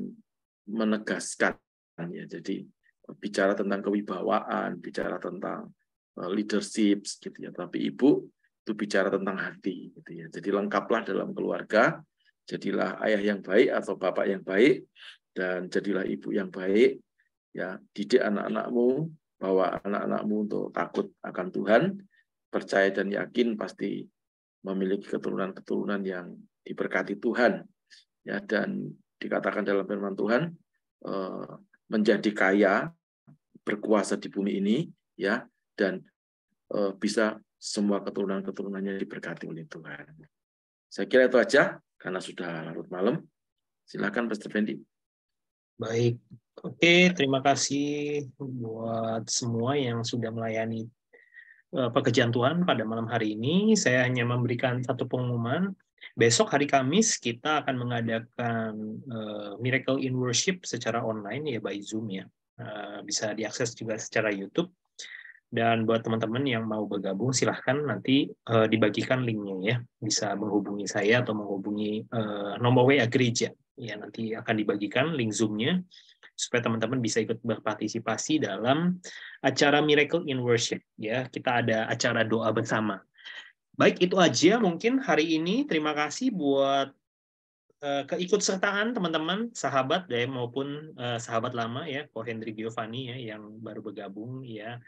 [SPEAKER 8] menegaskan ya. Jadi eh, bicara tentang kewibawaan, bicara tentang eh, leadership gitu ya. Tapi ibu itu bicara tentang hati gitu ya. Jadi lengkaplah dalam keluarga, jadilah ayah yang baik atau bapak yang baik dan jadilah ibu yang baik ya. Didik anak-anakmu bahwa anak-anakmu untuk takut akan Tuhan percaya dan yakin pasti memiliki keturunan-keturunan yang diberkati Tuhan. Ya, dan dikatakan dalam firman Tuhan eh, menjadi kaya, berkuasa di bumi ini, ya, dan eh, bisa semua keturunan-keturunannya diberkati oleh Tuhan. Saya kira itu aja karena sudah larut malam. Silakan Pastor Fendi.
[SPEAKER 1] Baik. Oke, terima kasih buat semua yang sudah melayani Eh, pekerjaan Tuhan pada malam hari ini. Saya hanya memberikan satu pengumuman. Besok hari Kamis kita akan mengadakan uh, Miracle in Worship secara online ya by Zoom ya. Uh, bisa diakses juga secara YouTube. Dan buat teman-teman yang mau bergabung silahkan nanti uh, dibagikan linknya ya. Bisa menghubungi saya atau menghubungi uh, nomor WA gereja. Ya nanti akan dibagikan link Zoom-nya supaya teman-teman bisa ikut berpartisipasi dalam acara Miracle in Worship ya. Kita ada acara doa bersama. Baik, itu aja mungkin hari ini. Terima kasih buat uh, keikutsertaan teman-teman, sahabat ya maupun uh, sahabat lama ya, Ko Hendri Giovanni ya yang baru bergabung ya.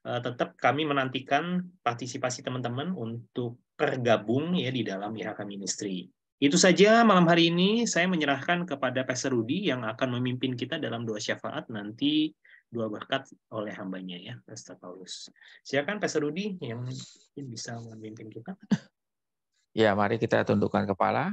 [SPEAKER 1] Uh, tetap kami menantikan partisipasi teman-teman untuk tergabung ya di dalam IHK Ministry. Itu saja malam hari ini saya menyerahkan kepada Pastor Rudi yang akan memimpin kita dalam doa syafaat nanti dua berkat oleh hambanya ya, Pastor Paulus. Silakan Pastor Rudi yang bisa memimpin kita.
[SPEAKER 10] Ya, mari kita tundukkan kepala.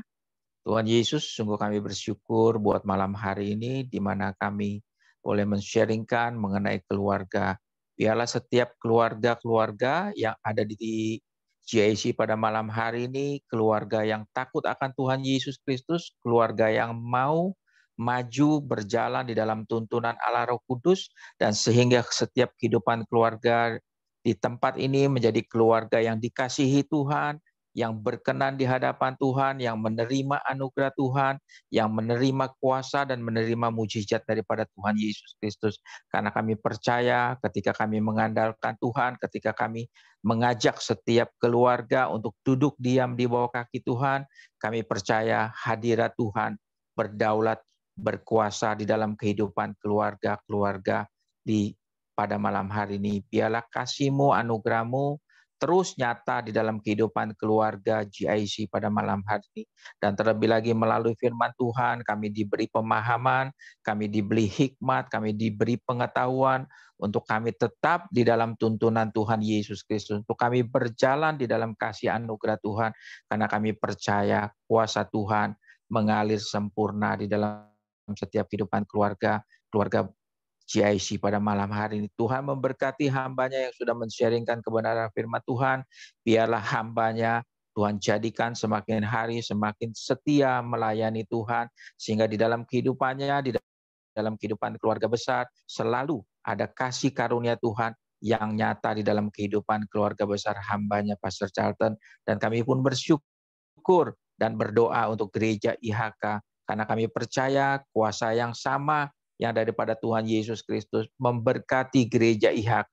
[SPEAKER 10] Tuhan Yesus, sungguh kami bersyukur buat malam hari ini di mana kami boleh mensharingkan mengenai keluarga. Biarlah setiap keluarga-keluarga yang ada di GIC pada malam hari ini, keluarga yang takut akan Tuhan Yesus Kristus, keluarga yang mau maju berjalan di dalam tuntunan Allah Roh Kudus dan sehingga setiap kehidupan keluarga di tempat ini menjadi keluarga yang dikasihi Tuhan, yang berkenan di hadapan Tuhan, yang menerima anugerah Tuhan, yang menerima kuasa dan menerima mujizat daripada Tuhan Yesus Kristus. Karena kami percaya ketika kami mengandalkan Tuhan, ketika kami mengajak setiap keluarga untuk duduk diam di bawah kaki Tuhan, kami percaya hadirat Tuhan berdaulat, berkuasa di dalam kehidupan keluarga-keluarga di pada malam hari ini. Biarlah kasihmu, anugerahmu, terus nyata di dalam kehidupan keluarga GIC pada malam hari ini. Dan terlebih lagi melalui firman Tuhan, kami diberi pemahaman, kami diberi hikmat, kami diberi pengetahuan untuk kami tetap di dalam tuntunan Tuhan Yesus Kristus, untuk kami berjalan di dalam kasih anugerah Tuhan, karena kami percaya kuasa Tuhan mengalir sempurna di dalam setiap kehidupan keluarga, keluarga GIC pada malam hari ini. Tuhan memberkati hambanya yang sudah mensharingkan kebenaran firman Tuhan. Biarlah hambanya Tuhan jadikan semakin hari semakin setia melayani Tuhan sehingga di dalam kehidupannya di dalam kehidupan keluarga besar selalu ada kasih karunia Tuhan yang nyata di dalam kehidupan keluarga besar hambanya Pastor Charlton dan kami pun bersyukur dan berdoa untuk gereja IHK karena kami percaya kuasa yang sama yang daripada Tuhan Yesus Kristus memberkati gereja IHK